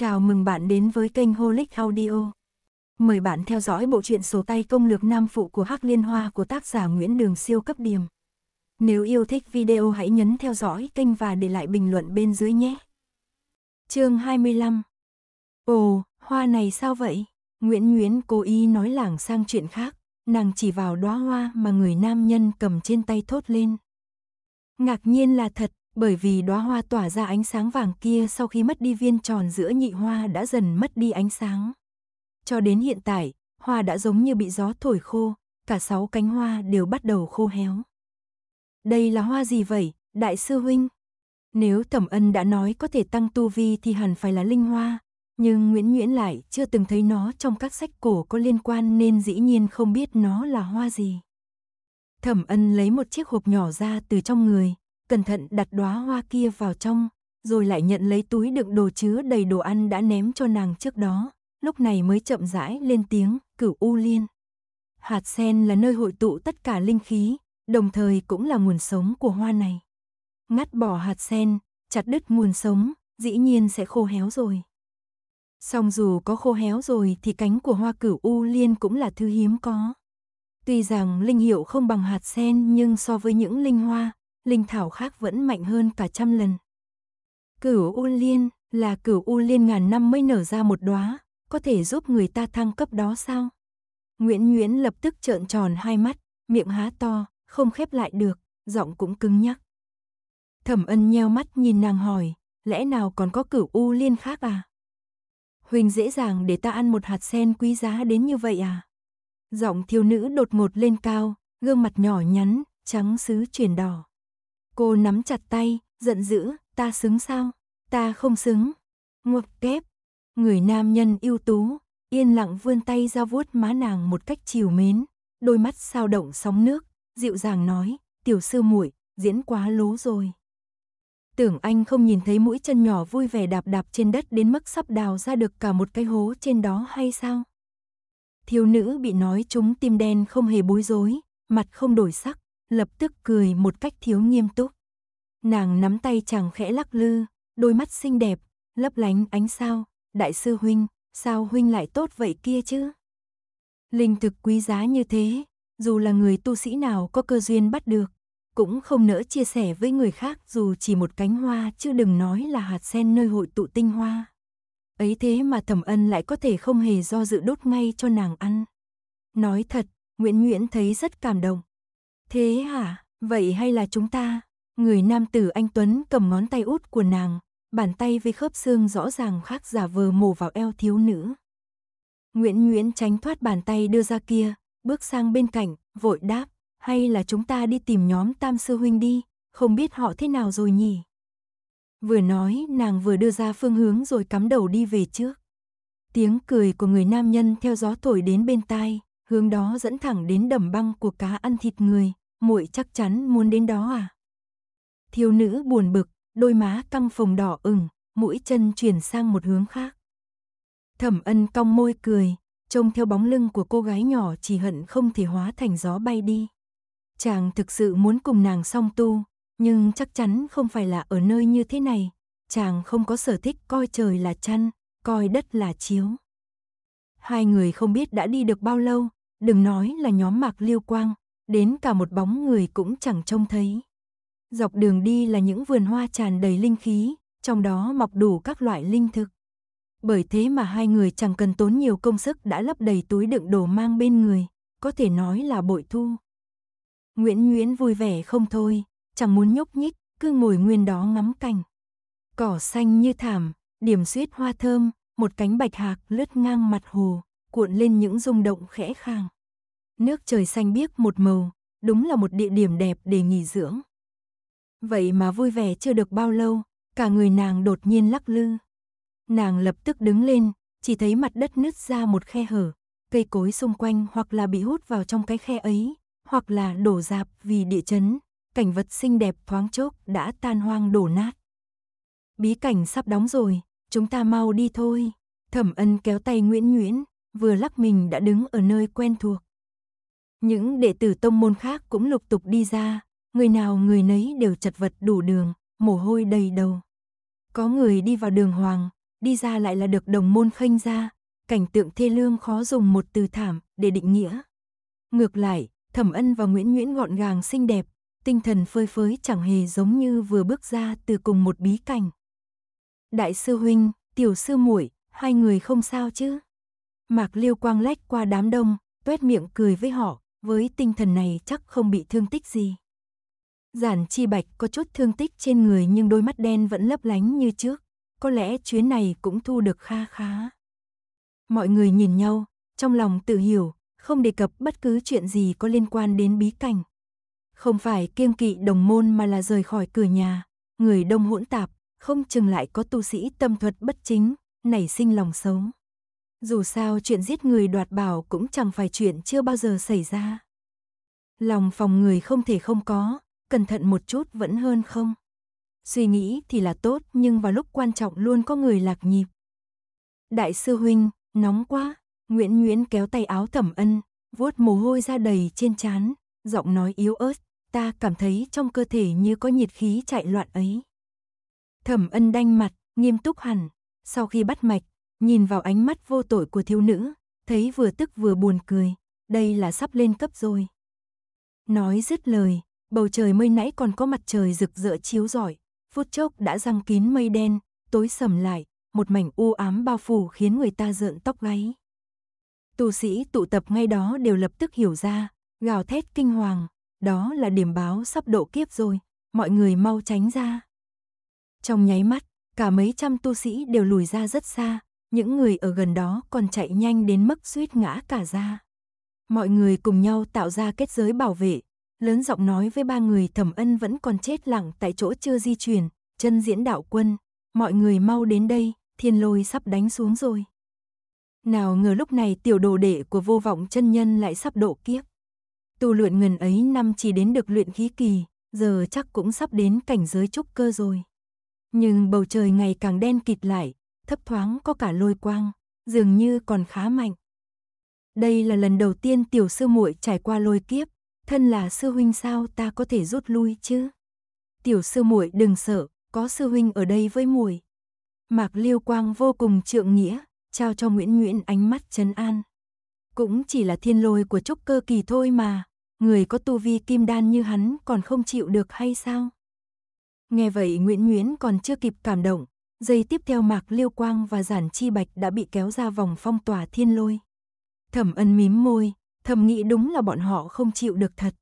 Chào mừng bạn đến với kênh Holic Audio. Mời bạn theo dõi bộ truyện sổ tay công lược nam phụ của Hắc Liên Hoa của tác giả Nguyễn Đường Siêu cấp điểm. Nếu yêu thích video hãy nhấn theo dõi kênh và để lại bình luận bên dưới nhé. Chương 25. Ồ, hoa này sao vậy? Nguyễn Nguyễn cố ý nói lảng sang chuyện khác, nàng chỉ vào đóa hoa mà người nam nhân cầm trên tay thốt lên. Ngạc nhiên là thật, bởi vì đóa hoa tỏa ra ánh sáng vàng kia sau khi mất đi viên tròn giữa nhị hoa đã dần mất đi ánh sáng. Cho đến hiện tại, hoa đã giống như bị gió thổi khô, cả sáu cánh hoa đều bắt đầu khô héo. Đây là hoa gì vậy, đại sư huynh? Nếu Thẩm Ân đã nói có thể tăng tu vi thì hẳn phải là linh hoa, nhưng Nguyễn Nguyễn lại chưa từng thấy nó trong các sách cổ có liên quan nên dĩ nhiên không biết nó là hoa gì. Thẩm Ân lấy một chiếc hộp nhỏ ra từ trong người, cẩn thận đặt đóa hoa kia vào trong, rồi lại nhận lấy túi đựng đồ chứa đầy đồ ăn đã ném cho nàng trước đó, lúc này mới chậm rãi lên tiếng, cửu u liên. Hạt sen là nơi hội tụ tất cả linh khí, đồng thời cũng là nguồn sống của hoa này. Ngắt bỏ hạt sen, chặt đứt nguồn sống, dĩ nhiên sẽ khô héo rồi. Song dù có khô héo rồi thì cánh của hoa cửu u liên cũng là thứ hiếm có. Tuy rằng linh hiệu không bằng hạt sen nhưng so với những linh hoa, linh thảo khác vẫn mạnh hơn cả trăm lần. Cửu U Liên là cửu U Liên ngàn năm mới nở ra một đóa, có thể giúp người ta thăng cấp đó sao? Nguyễn Nguyễn lập tức trợn tròn hai mắt, miệng há to, không khép lại được, giọng cũng cứng nhắc. Thẩm ân nheo mắt nhìn nàng hỏi, lẽ nào còn có cửu U Liên khác à? Huỳnh dễ dàng để ta ăn một hạt sen quý giá đến như vậy à? Giọng thiếu nữ đột ngột lên cao, gương mặt nhỏ nhắn, trắng sứ chuyển đỏ. Cô nắm chặt tay, giận dữ, ta xứng sao? Ta không xứng. Ngọc kép. Người nam nhân ưu tú, yên lặng vươn tay ra vuốt má nàng một cách chiều mến, đôi mắt sao động sóng nước, dịu dàng nói, tiểu sư muội diễn quá lố rồi. Tưởng anh không nhìn thấy mũi chân nhỏ vui vẻ đạp đạp trên đất đến mức sắp đào ra được cả một cái hố trên đó hay sao? Thiếu nữ bị nói trúng tim đen không hề bối rối, mặt không đổi sắc, lập tức cười một cách thiếu nghiêm túc. Nàng nắm tay chàng khẽ lắc lư, đôi mắt xinh đẹp, lấp lánh ánh sao, đại sư huynh, sao huynh lại tốt vậy kia chứ? Linh thực quý giá như thế, dù là người tu sĩ nào có cơ duyên bắt được, cũng không nỡ chia sẻ với người khác dù chỉ một cánh hoa chứ đừng nói là hạt sen nơi hội tụ tinh hoa. Ấy thế mà thẩm ân lại có thể không hề do dự đốt ngay cho nàng ăn. Nói thật, Nguyễn Nguyễn thấy rất cảm động. Thế hả, vậy hay là chúng ta? Người nam tử anh Tuấn cầm ngón tay út của nàng, bàn tay với khớp xương rõ ràng khác giả vờ mổ vào eo thiếu nữ. Nguyễn Nguyễn tránh thoát bàn tay đưa ra kia, bước sang bên cạnh, vội đáp, hay là chúng ta đi tìm nhóm tam sư huynh đi, không biết họ thế nào rồi nhỉ? Vừa nói, nàng vừa đưa ra phương hướng rồi cắm đầu đi về trước. Tiếng cười của người nam nhân theo gió thổi đến bên tai, hướng đó dẫn thẳng đến đầm băng của cá ăn thịt người, muội chắc chắn muốn đến đó à? Thiếu nữ buồn bực, đôi má căng phồng đỏ ửng, mũi chân chuyển sang một hướng khác. Thẩm ân cong môi cười, trông theo bóng lưng của cô gái nhỏ chỉ hận không thể hóa thành gió bay đi. Chàng thực sự muốn cùng nàng song tu, nhưng chắc chắn không phải là ở nơi như thế này. Chàng không có sở thích coi trời là chăn, coi đất là chiếu. Hai người không biết đã đi được bao lâu, đừng nói là nhóm mạc liêu quang, đến cả một bóng người cũng chẳng trông thấy. Dọc đường đi là những vườn hoa tràn đầy linh khí, trong đó mọc đủ các loại linh thực. Bởi thế mà hai người chẳng cần tốn nhiều công sức đã lấp đầy túi đựng đồ mang bên người, có thể nói là bội thu. Nguyễn Nguyễn vui vẻ không thôi, chẳng muốn nhúc nhích, cứ ngồi nguyên đó ngắm cảnh. Cỏ xanh như thảm, điểm xuyết hoa thơm, một cánh bạch hạc lướt ngang mặt hồ, cuộn lên những rung động khẽ khàng. Nước trời xanh biếc một màu, đúng là một địa điểm đẹp để nghỉ dưỡng. Vậy mà vui vẻ chưa được bao lâu, cả người nàng đột nhiên lắc lư. Nàng lập tức đứng lên, chỉ thấy mặt đất nứt ra một khe hở, cây cối xung quanh hoặc là bị hút vào trong cái khe ấy, hoặc là đổ dạp vì địa chấn, cảnh vật xinh đẹp thoáng chốc đã tan hoang đổ nát. Bí cảnh sắp đóng rồi, chúng ta mau đi thôi. Thẩm ân kéo tay Nguyễn Nguyễn, vừa lắc mình đã đứng ở nơi quen thuộc. Những đệ tử tông môn khác cũng lục tục đi ra, người nào người nấy đều chật vật đủ đường, mồ hôi đầy đầu. Có người đi vào đường hoàng, đi ra lại là được đồng môn khênh ra, cảnh tượng thê lương khó dùng một từ thảm để định nghĩa. Ngược lại, Thẩm Ân và Nguyễn Nguyễn gọn gàng xinh đẹp, tinh thần phơi phới chẳng hề giống như vừa bước ra từ cùng một bí cảnh. Đại sư huynh, tiểu sư muội, hai người không sao chứ? Mạc Liêu Quang lách qua đám đông, tuét miệng cười với họ, với tinh thần này chắc không bị thương tích gì. Giản Chi Bạch có chút thương tích trên người nhưng đôi mắt đen vẫn lấp lánh như trước, có lẽ chuyến này cũng thu được kha khá. Mọi người nhìn nhau, trong lòng tự hiểu, không đề cập bất cứ chuyện gì có liên quan đến bí cảnh. Không phải kiêng kỵ đồng môn mà là rời khỏi cửa nhà, người đông hỗn tạp, không chừng lại có tu sĩ tâm thuật bất chính, nảy sinh lòng xấu. Dù sao chuyện giết người đoạt bảo cũng chẳng phải chuyện chưa bao giờ xảy ra. Lòng phòng người không thể không có, cẩn thận một chút vẫn hơn không. Suy nghĩ thì là tốt nhưng vào lúc quan trọng luôn có người lạc nhịp. Đại sư Huynh, nóng quá, Nguyễn Nguyễn kéo tay áo thẩm ân, vuốt mồ hôi ra đầy trên trán, giọng nói yếu ớt, ta cảm thấy trong cơ thể như có nhiệt khí chạy loạn ấy. Thẩm ân đanh mặt, nghiêm túc hẳn, sau khi bắt mạch nhìn vào ánh mắt vô tội của thiếu nữ, thấy vừa tức vừa buồn cười, đây là sắp lên cấp rồi. Nói dứt lời, bầu trời mây nãy còn có mặt trời rực rỡ chiếu rọi, phút chốc đã răng kín mây đen, tối sầm lại, một mảnh u ám bao phủ khiến người ta rợn tóc gáy. Tu sĩ tụ tập ngay đó đều lập tức hiểu ra, gào thét kinh hoàng, đó là điểm báo sắp độ kiếp rồi, mọi người mau tránh ra. Trong nháy mắt, cả mấy trăm tu sĩ đều lùi ra rất xa, những người ở gần đó còn chạy nhanh đến mức suýt ngã cả ra. Mọi người cùng nhau tạo ra kết giới bảo vệ, lớn giọng nói với ba người thẩm ân vẫn còn chết lặng tại chỗ chưa di chuyển, chân diễn đạo quân, mọi người mau đến đây, thiên lôi sắp đánh xuống rồi. Nào ngờ lúc này tiểu đồ đệ của vô vọng chân nhân lại sắp độ kiếp. Tu luyện ngần ấy năm chỉ đến được luyện khí kỳ, giờ chắc cũng sắp đến cảnh giới trúc cơ rồi. Nhưng bầu trời ngày càng đen kịt lại, thấp thoáng có cả lôi quang, dường như còn khá mạnh. Đây là lần đầu tiên tiểu sư muội trải qua lôi kiếp, thân là sư huynh sao ta có thể rút lui chứ? Tiểu sư muội đừng sợ, có sư huynh ở đây với muội. Mạc Liêu Quang vô cùng trượng nghĩa, trao cho Nguyễn Nguyễn ánh mắt trấn an. Cũng chỉ là thiên lôi của trúc cơ kỳ thôi mà, người có tu vi kim đan như hắn còn không chịu được hay sao? Nghe vậy Nguyễn Nguyễn còn chưa kịp cảm động, Giây tiếp theo Mạc Liêu Quang và Giản Chi Bạch đã bị kéo ra vòng phong tỏa thiên lôi. Thẩm ân mím môi, thầm nghĩ đúng là bọn họ không chịu được thật.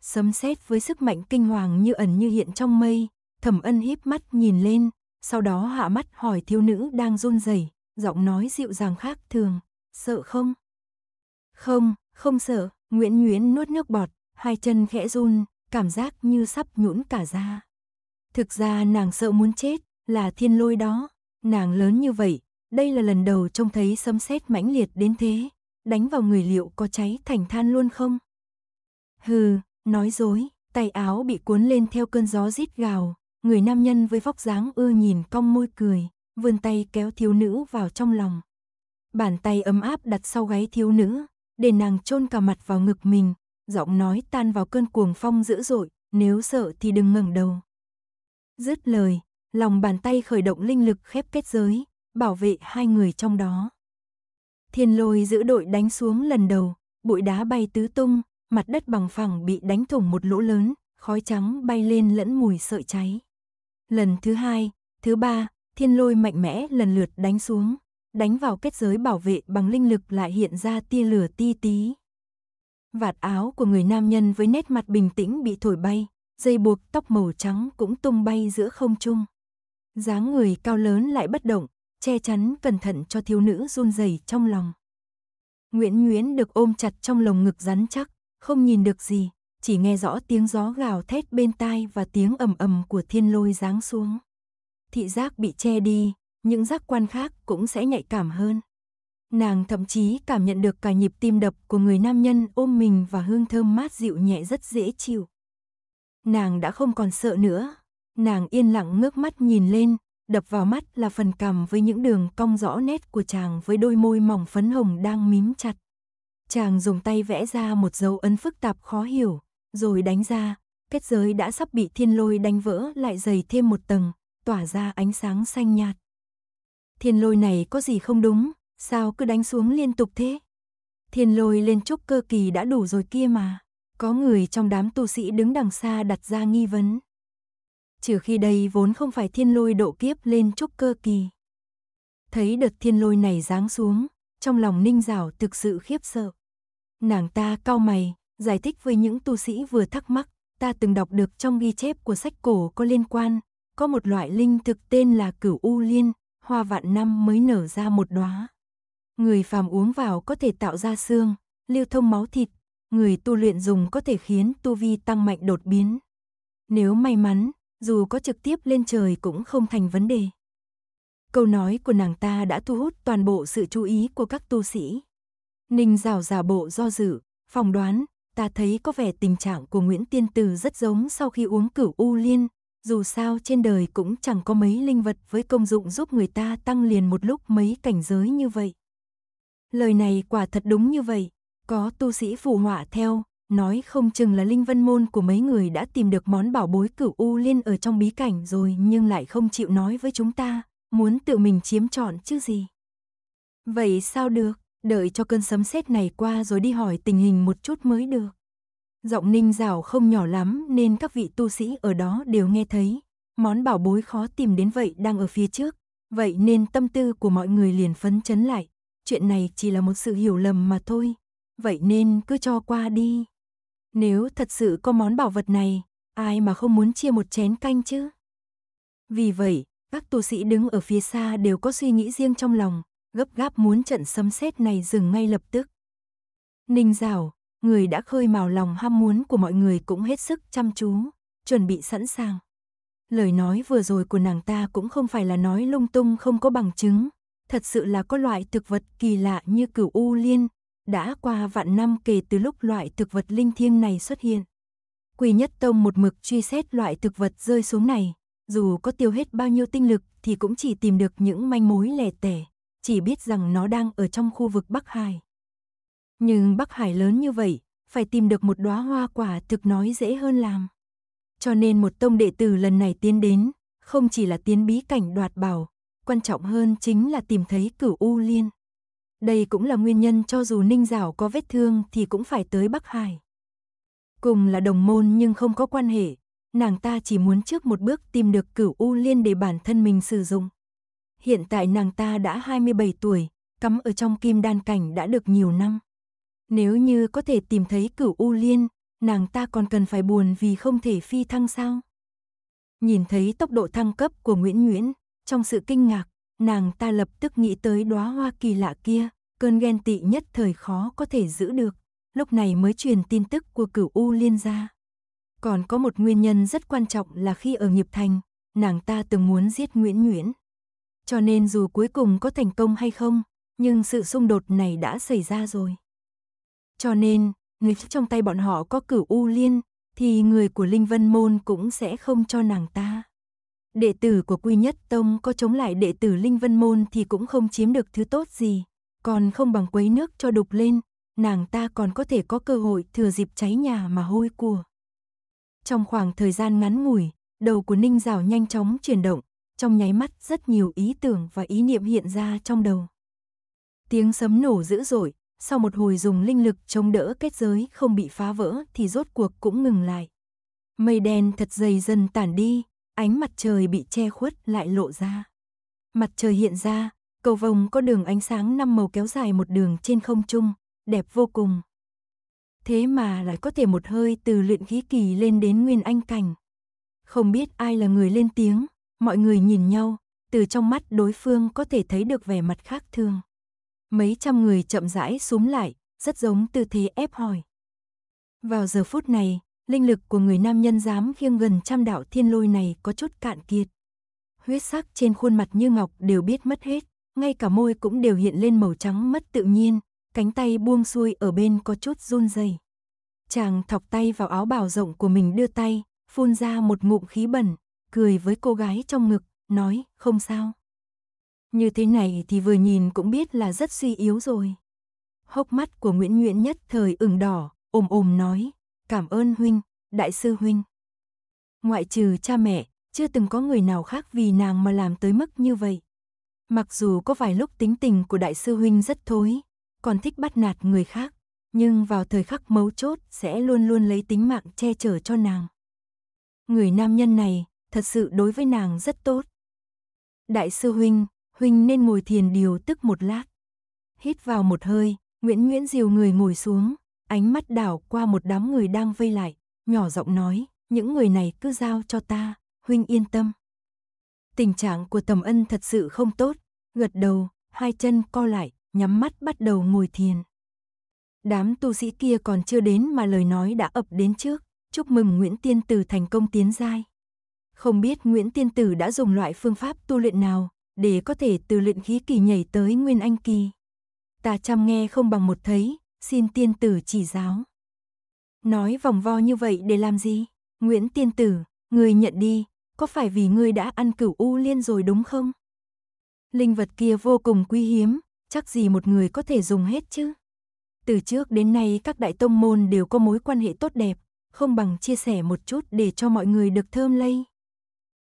Sấm sét với sức mạnh kinh hoàng như ẩn như hiện trong mây, thẩm ân híp mắt nhìn lên, sau đó hạ mắt hỏi thiếu nữ đang run rẩy, giọng nói dịu dàng khác thường, sợ không? Không, không sợ, Nguyễn Nguyễn nuốt nước bọt, hai chân khẽ run, cảm giác như sắp nhũn cả ra. Thực ra nàng sợ muốn chết, là thiên lôi đó, nàng lớn như vậy, đây là lần đầu trông thấy sấm sét mãnh liệt đến thế, đánh vào người liệu có cháy thành than luôn không? Hừ, nói dối, tay áo bị cuốn lên theo cơn gió rít gào, người nam nhân với vóc dáng ưa nhìn cong môi cười, vươn tay kéo thiếu nữ vào trong lòng. Bàn tay ấm áp đặt sau gáy thiếu nữ, để nàng chôn cả mặt vào ngực mình, giọng nói tan vào cơn cuồng phong dữ dội, nếu sợ thì đừng ngẩng đầu. Dứt lời, lòng bàn tay khởi động linh lực khép kết giới, bảo vệ hai người trong đó. Thiên lôi giữ đội đánh xuống lần đầu, bụi đá bay tứ tung, mặt đất bằng phẳng bị đánh thủng một lỗ lớn, khói trắng bay lên lẫn mùi sợi cháy. Lần thứ hai, thứ ba, thiên lôi mạnh mẽ lần lượt đánh xuống, đánh vào kết giới bảo vệ bằng linh lực lại hiện ra tia lửa ti tí. Vạt áo của người nam nhân với nét mặt bình tĩnh bị thổi bay, dây buộc tóc màu trắng cũng tung bay giữa không trung dáng người cao lớn lại bất động, che chắn cẩn thận cho thiếu nữ run rẩy trong lòng. Nguyễn Nguyễn được ôm chặt trong lồng ngực rắn chắc, không nhìn được gì, chỉ nghe rõ tiếng gió gào thét bên tai và tiếng ầm ầm của thiên lôi giáng xuống. Thị giác bị che đi, những giác quan khác cũng sẽ nhạy cảm hơn. Nàng thậm chí cảm nhận được cả nhịp tim đập của người nam nhân ôm mình và hương thơm mát dịu nhẹ rất dễ chịu. Nàng đã không còn sợ nữa, Nàng yên lặng ngước mắt nhìn lên, đập vào mắt là phần cằm với những đường cong rõ nét của chàng với đôi môi mỏng phấn hồng đang mím chặt. Chàng dùng tay vẽ ra một dấu ấn phức tạp khó hiểu, rồi đánh ra, kết giới đã sắp bị thiên lôi đánh vỡ lại dày thêm một tầng, tỏa ra ánh sáng xanh nhạt. Thiên lôi này có gì không đúng, sao cứ đánh xuống liên tục thế? Thiên lôi lên trúc cơ kỳ đã đủ rồi kia mà. Có người trong đám tu sĩ đứng đằng xa đặt ra nghi vấn trừ khi đây vốn không phải thiên lôi độ kiếp lên trúc cơ kỳ. Thấy đợt thiên lôi này giáng xuống, trong lòng ninh rào thực sự khiếp sợ. Nàng ta cao mày, giải thích với những tu sĩ vừa thắc mắc, ta từng đọc được trong ghi chép của sách cổ có liên quan, có một loại linh thực tên là cửu u liên, hoa vạn năm mới nở ra một đóa. Người phàm uống vào có thể tạo ra xương, lưu thông máu thịt, người tu luyện dùng có thể khiến tu vi tăng mạnh đột biến. Nếu may mắn, dù có trực tiếp lên trời cũng không thành vấn đề. Câu nói của nàng ta đã thu hút toàn bộ sự chú ý của các tu sĩ. Ninh rào rào bộ do dự, phỏng đoán, ta thấy có vẻ tình trạng của Nguyễn Tiên Từ rất giống sau khi uống cửu U Liên, dù sao trên đời cũng chẳng có mấy linh vật với công dụng giúp người ta tăng liền một lúc mấy cảnh giới như vậy. Lời này quả thật đúng như vậy, có tu sĩ phụ họa theo, nói không chừng là linh vân môn của mấy người đã tìm được món bảo bối cửu u liên ở trong bí cảnh rồi nhưng lại không chịu nói với chúng ta, muốn tự mình chiếm trọn chứ gì. Vậy sao được, đợi cho cơn sấm sét này qua rồi đi hỏi tình hình một chút mới được. Giọng ninh rào không nhỏ lắm nên các vị tu sĩ ở đó đều nghe thấy, món bảo bối khó tìm đến vậy đang ở phía trước, vậy nên tâm tư của mọi người liền phấn chấn lại, chuyện này chỉ là một sự hiểu lầm mà thôi, vậy nên cứ cho qua đi. Nếu thật sự có món bảo vật này, ai mà không muốn chia một chén canh chứ? Vì vậy, các tu sĩ đứng ở phía xa đều có suy nghĩ riêng trong lòng, gấp gáp muốn trận sấm sét này dừng ngay lập tức. Ninh Giảo, người đã khơi mào lòng ham muốn của mọi người cũng hết sức chăm chú, chuẩn bị sẵn sàng. Lời nói vừa rồi của nàng ta cũng không phải là nói lung tung không có bằng chứng, thật sự là có loại thực vật kỳ lạ như cửu u liên, đã qua vạn năm kể từ lúc loại thực vật linh thiêng này xuất hiện. Quỳ Nhất Tông một mực truy xét loại thực vật rơi xuống này, dù có tiêu hết bao nhiêu tinh lực thì cũng chỉ tìm được những manh mối lẻ tẻ, chỉ biết rằng nó đang ở trong khu vực Bắc Hải. Nhưng Bắc Hải lớn như vậy, phải tìm được một đóa hoa quả thực nói dễ hơn làm. Cho nên một tông đệ tử lần này tiến đến, không chỉ là tiến bí cảnh đoạt bảo, quan trọng hơn chính là tìm thấy cửu U Liên đây cũng là nguyên nhân cho dù Ninh Giảo có vết thương thì cũng phải tới Bắc Hải. Cùng là đồng môn nhưng không có quan hệ, nàng ta chỉ muốn trước một bước tìm được cửu U Liên để bản thân mình sử dụng. Hiện tại nàng ta đã 27 tuổi, cắm ở trong kim đan cảnh đã được nhiều năm. Nếu như có thể tìm thấy cửu U Liên, nàng ta còn cần phải buồn vì không thể phi thăng sao? Nhìn thấy tốc độ thăng cấp của Nguyễn Nguyễn, trong sự kinh ngạc, nàng ta lập tức nghĩ tới đóa hoa kỳ lạ kia, cơn ghen tị nhất thời khó có thể giữ được, lúc này mới truyền tin tức của cửu U Liên ra. Còn có một nguyên nhân rất quan trọng là khi ở nghiệp thành, nàng ta từng muốn giết Nguyễn Nguyễn. Cho nên dù cuối cùng có thành công hay không, nhưng sự xung đột này đã xảy ra rồi. Cho nên, người trong tay bọn họ có cửu U Liên, thì người của Linh Vân Môn cũng sẽ không cho nàng ta đệ tử của Quy Nhất Tông có chống lại đệ tử Linh Vân Môn thì cũng không chiếm được thứ tốt gì, còn không bằng quấy nước cho đục lên, nàng ta còn có thể có cơ hội thừa dịp cháy nhà mà hôi của. Trong khoảng thời gian ngắn ngủi, đầu của Ninh Giảo nhanh chóng chuyển động, trong nháy mắt rất nhiều ý tưởng và ý niệm hiện ra trong đầu. Tiếng sấm nổ dữ dội, sau một hồi dùng linh lực chống đỡ kết giới không bị phá vỡ thì rốt cuộc cũng ngừng lại. Mây đen thật dày dần tản đi, ánh mặt trời bị che khuất lại lộ ra. Mặt trời hiện ra, cầu vồng có đường ánh sáng năm màu kéo dài một đường trên không trung, đẹp vô cùng. Thế mà lại có thể một hơi từ luyện khí kỳ lên đến nguyên anh cảnh. Không biết ai là người lên tiếng, mọi người nhìn nhau, từ trong mắt đối phương có thể thấy được vẻ mặt khác thường. Mấy trăm người chậm rãi xuống lại, rất giống tư thế ép hỏi. Vào giờ phút này, linh lực của người nam nhân dám khiêng gần trăm đạo thiên lôi này có chút cạn kiệt. Huyết sắc trên khuôn mặt như ngọc đều biết mất hết, ngay cả môi cũng đều hiện lên màu trắng mất tự nhiên, cánh tay buông xuôi ở bên có chút run rẩy. Chàng thọc tay vào áo bào rộng của mình đưa tay, phun ra một ngụm khí bẩn, cười với cô gái trong ngực, nói không sao. Như thế này thì vừa nhìn cũng biết là rất suy yếu rồi. Hốc mắt của Nguyễn Nguyễn nhất thời ửng đỏ, ồm ồm nói, Cảm ơn huynh, đại sư huynh. Ngoại trừ cha mẹ, chưa từng có người nào khác vì nàng mà làm tới mức như vậy. Mặc dù có vài lúc tính tình của đại sư huynh rất thối, còn thích bắt nạt người khác, nhưng vào thời khắc mấu chốt sẽ luôn luôn lấy tính mạng che chở cho nàng. Người nam nhân này thật sự đối với nàng rất tốt. Đại sư huynh, huynh nên ngồi thiền điều tức một lát. Hít vào một hơi, Nguyễn Nguyễn diều người ngồi xuống, ánh mắt đảo qua một đám người đang vây lại, nhỏ giọng nói, những người này cứ giao cho ta, huynh yên tâm. Tình trạng của tầm ân thật sự không tốt, gật đầu, hai chân co lại, nhắm mắt bắt đầu ngồi thiền. Đám tu sĩ kia còn chưa đến mà lời nói đã ập đến trước, chúc mừng Nguyễn Tiên Tử thành công tiến giai. Không biết Nguyễn Tiên Tử đã dùng loại phương pháp tu luyện nào để có thể từ luyện khí kỳ nhảy tới nguyên anh kỳ. Ta chăm nghe không bằng một thấy, xin tiên tử chỉ giáo. Nói vòng vo như vậy để làm gì? Nguyễn tiên tử, người nhận đi, có phải vì ngươi đã ăn cửu u liên rồi đúng không? Linh vật kia vô cùng quý hiếm, chắc gì một người có thể dùng hết chứ? Từ trước đến nay các đại tông môn đều có mối quan hệ tốt đẹp, không bằng chia sẻ một chút để cho mọi người được thơm lây.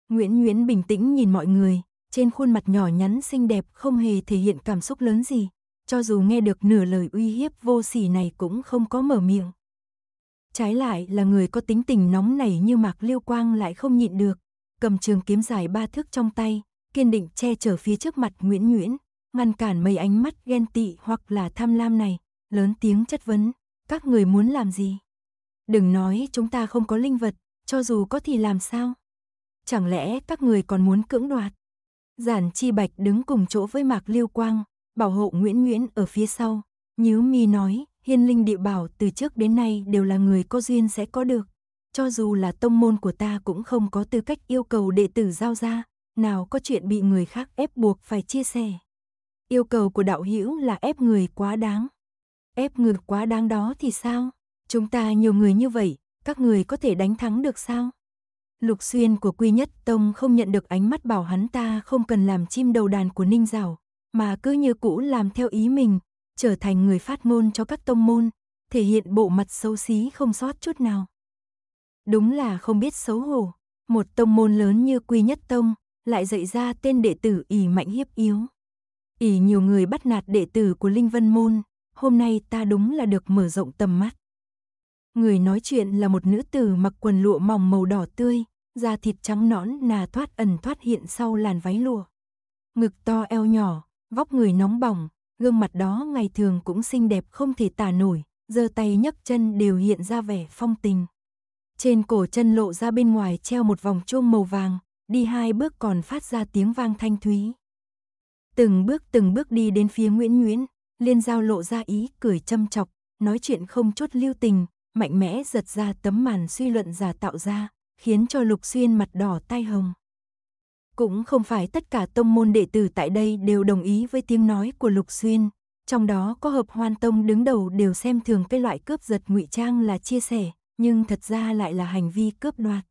Nguyễn Nguyễn bình tĩnh nhìn mọi người, trên khuôn mặt nhỏ nhắn xinh đẹp không hề thể hiện cảm xúc lớn gì, cho dù nghe được nửa lời uy hiếp vô sỉ này cũng không có mở miệng. Trái lại là người có tính tình nóng nảy như Mạc Liêu Quang lại không nhịn được, cầm trường kiếm dài ba thước trong tay, kiên định che chở phía trước mặt Nguyễn Nguyễn, ngăn cản mấy ánh mắt ghen tị hoặc là tham lam này, lớn tiếng chất vấn, các người muốn làm gì? Đừng nói chúng ta không có linh vật, cho dù có thì làm sao? Chẳng lẽ các người còn muốn cưỡng đoạt? Giản Chi Bạch đứng cùng chỗ với Mạc Liêu Quang, bảo hộ Nguyễn Nguyễn ở phía sau. Nhíu mi nói, hiên linh địa bảo từ trước đến nay đều là người có duyên sẽ có được. Cho dù là tông môn của ta cũng không có tư cách yêu cầu đệ tử giao ra, nào có chuyện bị người khác ép buộc phải chia sẻ. Yêu cầu của đạo hữu là ép người quá đáng. Ép người quá đáng đó thì sao? Chúng ta nhiều người như vậy, các người có thể đánh thắng được sao? Lục xuyên của Quy Nhất Tông không nhận được ánh mắt bảo hắn ta không cần làm chim đầu đàn của Ninh Giảo, mà cứ như cũ làm theo ý mình, trở thành người phát ngôn cho các tông môn, thể hiện bộ mặt xấu xí không sót chút nào. Đúng là không biết xấu hổ, một tông môn lớn như Quy Nhất Tông lại dạy ra tên đệ tử ỷ mạnh hiếp yếu. ỷ nhiều người bắt nạt đệ tử của Linh Vân môn, hôm nay ta đúng là được mở rộng tầm mắt. Người nói chuyện là một nữ tử mặc quần lụa mỏng màu đỏ tươi, da thịt trắng nõn nà thoát ẩn thoát hiện sau làn váy lụa. Ngực to eo nhỏ, Vóc người nóng bỏng, gương mặt đó ngày thường cũng xinh đẹp không thể tả nổi, giơ tay nhấc chân đều hiện ra vẻ phong tình. Trên cổ chân lộ ra bên ngoài treo một vòng chuông màu vàng, đi hai bước còn phát ra tiếng vang thanh thúy. Từng bước từng bước đi đến phía Nguyễn Nguyễn, Liên Giao lộ ra ý cười châm chọc, nói chuyện không chút lưu tình, mạnh mẽ giật ra tấm màn suy luận giả tạo ra, khiến cho Lục Xuyên mặt đỏ tai hồng. Cũng không phải tất cả tông môn đệ tử tại đây đều đồng ý với tiếng nói của Lục Xuyên, trong đó có hợp hoan tông đứng đầu đều xem thường cái loại cướp giật ngụy trang là chia sẻ, nhưng thật ra lại là hành vi cướp đoạt.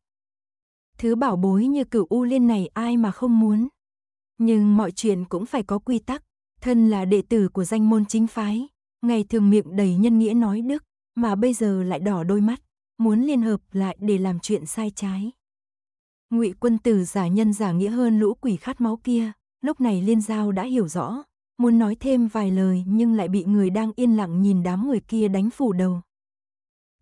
Thứ bảo bối như cửu U Liên này ai mà không muốn. Nhưng mọi chuyện cũng phải có quy tắc, thân là đệ tử của danh môn chính phái, ngày thường miệng đầy nhân nghĩa nói đức, mà bây giờ lại đỏ đôi mắt, muốn liên hợp lại để làm chuyện sai trái. Ngụy quân tử giả nhân giả nghĩa hơn lũ quỷ khát máu kia, lúc này Liên Giao đã hiểu rõ, muốn nói thêm vài lời nhưng lại bị người đang yên lặng nhìn đám người kia đánh phủ đầu.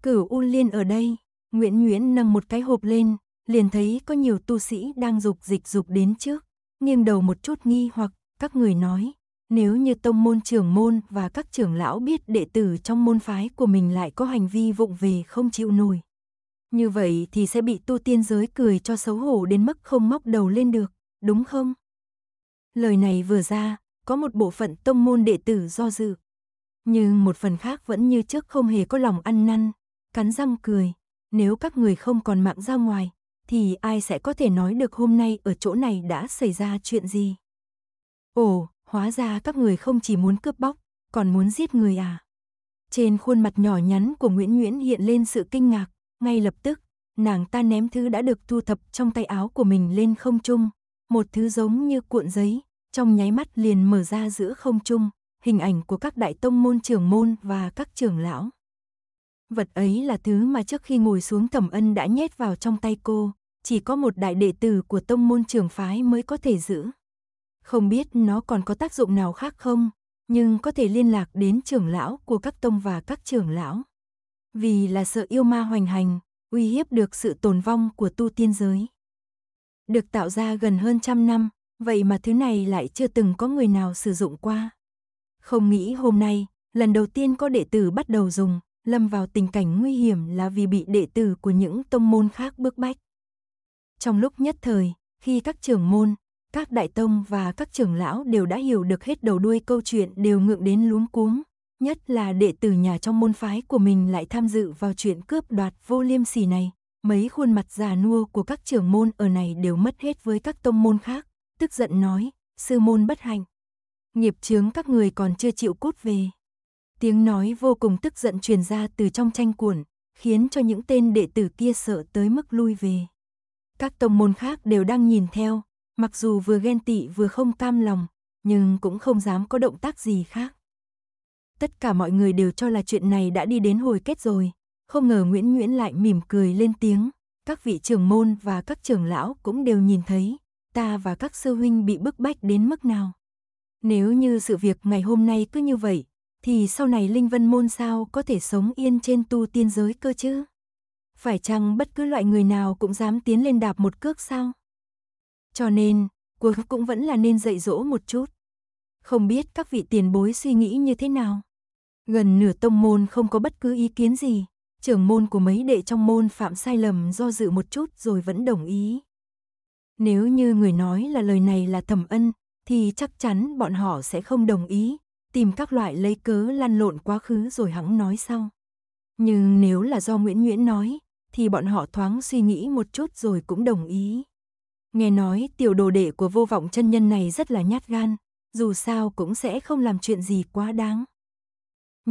Cửu U Liên ở đây, Nguyễn Nguyễn nâng một cái hộp lên, liền thấy có nhiều tu sĩ đang dục dịch dục đến trước, nghiêng đầu một chút nghi hoặc các người nói, nếu như tông môn trưởng môn và các trưởng lão biết đệ tử trong môn phái của mình lại có hành vi vụng về không chịu nổi, như vậy thì sẽ bị tu tiên giới cười cho xấu hổ đến mức không móc đầu lên được, đúng không? Lời này vừa ra, có một bộ phận tông môn đệ tử do dự. Nhưng một phần khác vẫn như trước không hề có lòng ăn năn, cắn răng cười. Nếu các người không còn mạng ra ngoài, thì ai sẽ có thể nói được hôm nay ở chỗ này đã xảy ra chuyện gì? Ồ, hóa ra các người không chỉ muốn cướp bóc, còn muốn giết người à? Trên khuôn mặt nhỏ nhắn của Nguyễn Nguyễn hiện lên sự kinh ngạc, ngay lập tức, nàng ta ném thứ đã được thu thập trong tay áo của mình lên không trung, một thứ giống như cuộn giấy, trong nháy mắt liền mở ra giữa không trung, hình ảnh của các đại tông môn trưởng môn và các trưởng lão. Vật ấy là thứ mà trước khi ngồi xuống Thẩm Ân đã nhét vào trong tay cô, chỉ có một đại đệ tử của tông môn trường phái mới có thể giữ. Không biết nó còn có tác dụng nào khác không, nhưng có thể liên lạc đến trưởng lão của các tông và các trưởng lão vì là sợ yêu ma hoành hành, uy hiếp được sự tồn vong của tu tiên giới. Được tạo ra gần hơn trăm năm, vậy mà thứ này lại chưa từng có người nào sử dụng qua. Không nghĩ hôm nay, lần đầu tiên có đệ tử bắt đầu dùng, lâm vào tình cảnh nguy hiểm là vì bị đệ tử của những tông môn khác bức bách. Trong lúc nhất thời, khi các trưởng môn, các đại tông và các trưởng lão đều đã hiểu được hết đầu đuôi câu chuyện đều ngượng đến luống cuống, Nhất là đệ tử nhà trong môn phái của mình lại tham dự vào chuyện cướp đoạt vô liêm sỉ này, mấy khuôn mặt già nua của các trưởng môn ở này đều mất hết với các tông môn khác, tức giận nói, sư môn bất hạnh. Nghiệp chướng các người còn chưa chịu cốt về. Tiếng nói vô cùng tức giận truyền ra từ trong tranh cuộn, khiến cho những tên đệ tử kia sợ tới mức lui về. Các tông môn khác đều đang nhìn theo, mặc dù vừa ghen tị vừa không cam lòng, nhưng cũng không dám có động tác gì khác tất cả mọi người đều cho là chuyện này đã đi đến hồi kết rồi. Không ngờ Nguyễn Nguyễn lại mỉm cười lên tiếng, các vị trưởng môn và các trưởng lão cũng đều nhìn thấy, ta và các sư huynh bị bức bách đến mức nào. Nếu như sự việc ngày hôm nay cứ như vậy, thì sau này Linh Vân Môn sao có thể sống yên trên tu tiên giới cơ chứ? Phải chăng bất cứ loại người nào cũng dám tiến lên đạp một cước sao? Cho nên, cuộc cũng vẫn là nên dạy dỗ một chút. Không biết các vị tiền bối suy nghĩ như thế nào? Gần nửa tông môn không có bất cứ ý kiến gì, trưởng môn của mấy đệ trong môn phạm sai lầm do dự một chút rồi vẫn đồng ý. Nếu như người nói là lời này là thẩm ân, thì chắc chắn bọn họ sẽ không đồng ý, tìm các loại lấy cớ lăn lộn quá khứ rồi hắn nói sau. Nhưng nếu là do Nguyễn Nguyễn nói, thì bọn họ thoáng suy nghĩ một chút rồi cũng đồng ý. Nghe nói tiểu đồ đệ của vô vọng chân nhân này rất là nhát gan, dù sao cũng sẽ không làm chuyện gì quá đáng.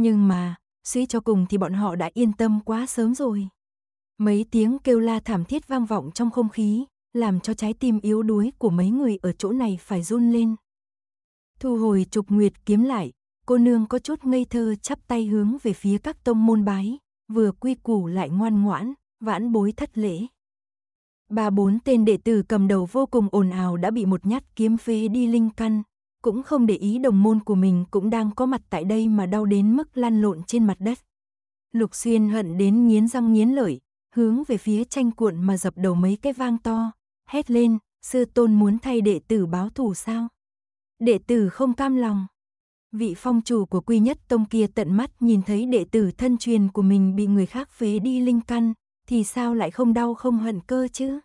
Nhưng mà, suy cho cùng thì bọn họ đã yên tâm quá sớm rồi. Mấy tiếng kêu la thảm thiết vang vọng trong không khí, làm cho trái tim yếu đuối của mấy người ở chỗ này phải run lên. Thu hồi trục nguyệt kiếm lại, cô nương có chút ngây thơ chắp tay hướng về phía các tông môn bái, vừa quy củ lại ngoan ngoãn, vãn bối thất lễ. Ba bốn tên đệ tử cầm đầu vô cùng ồn ào đã bị một nhát kiếm phê đi linh căn, cũng không để ý đồng môn của mình cũng đang có mặt tại đây mà đau đến mức lăn lộn trên mặt đất. Lục Xuyên hận đến nghiến răng nghiến lợi, hướng về phía tranh cuộn mà dập đầu mấy cái vang to, hét lên, sư tôn muốn thay đệ tử báo thù sao? Đệ tử không cam lòng. Vị phong chủ của quy nhất tông kia tận mắt nhìn thấy đệ tử thân truyền của mình bị người khác phế đi linh căn, thì sao lại không đau không hận cơ chứ?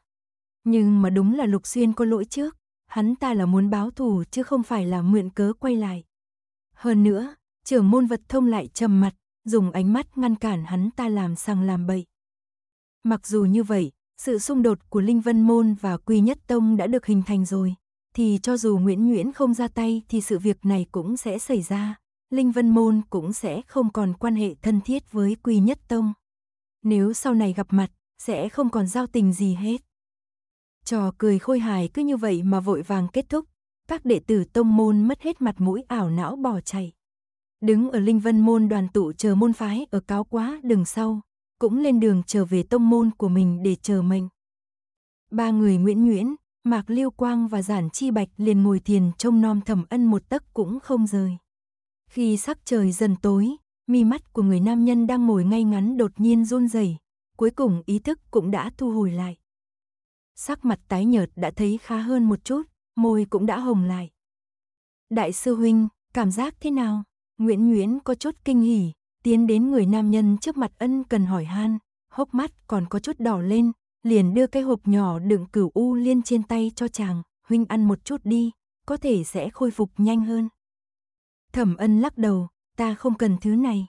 Nhưng mà đúng là Lục Xuyên có lỗi trước, hắn ta là muốn báo thù chứ không phải là mượn cớ quay lại. Hơn nữa, trưởng môn vật thông lại trầm mặt, dùng ánh mắt ngăn cản hắn ta làm sang làm bậy. Mặc dù như vậy, sự xung đột của Linh Vân Môn và Quy Nhất Tông đã được hình thành rồi, thì cho dù Nguyễn Nguyễn không ra tay thì sự việc này cũng sẽ xảy ra. Linh Vân Môn cũng sẽ không còn quan hệ thân thiết với Quy Nhất Tông. Nếu sau này gặp mặt, sẽ không còn giao tình gì hết. Trò cười khôi hài cứ như vậy mà vội vàng kết thúc, các đệ tử tông môn mất hết mặt mũi ảo não bỏ chạy. Đứng ở Linh Vân Môn đoàn tụ chờ môn phái ở cáo quá đường sau, cũng lên đường trở về tông môn của mình để chờ mệnh. Ba người Nguyễn Nguyễn, Mạc Liêu Quang và Giản Chi Bạch liền ngồi thiền trông nom thẩm ân một tấc cũng không rời. Khi sắc trời dần tối, mi mắt của người nam nhân đang ngồi ngay ngắn đột nhiên run rẩy, cuối cùng ý thức cũng đã thu hồi lại sắc mặt tái nhợt đã thấy khá hơn một chút, môi cũng đã hồng lại. Đại sư huynh, cảm giác thế nào? Nguyễn Nguyễn có chút kinh hỉ, tiến đến người nam nhân trước mặt ân cần hỏi han, hốc mắt còn có chút đỏ lên, liền đưa cái hộp nhỏ đựng cửu u liên trên tay cho chàng, huynh ăn một chút đi, có thể sẽ khôi phục nhanh hơn. Thẩm ân lắc đầu, ta không cần thứ này.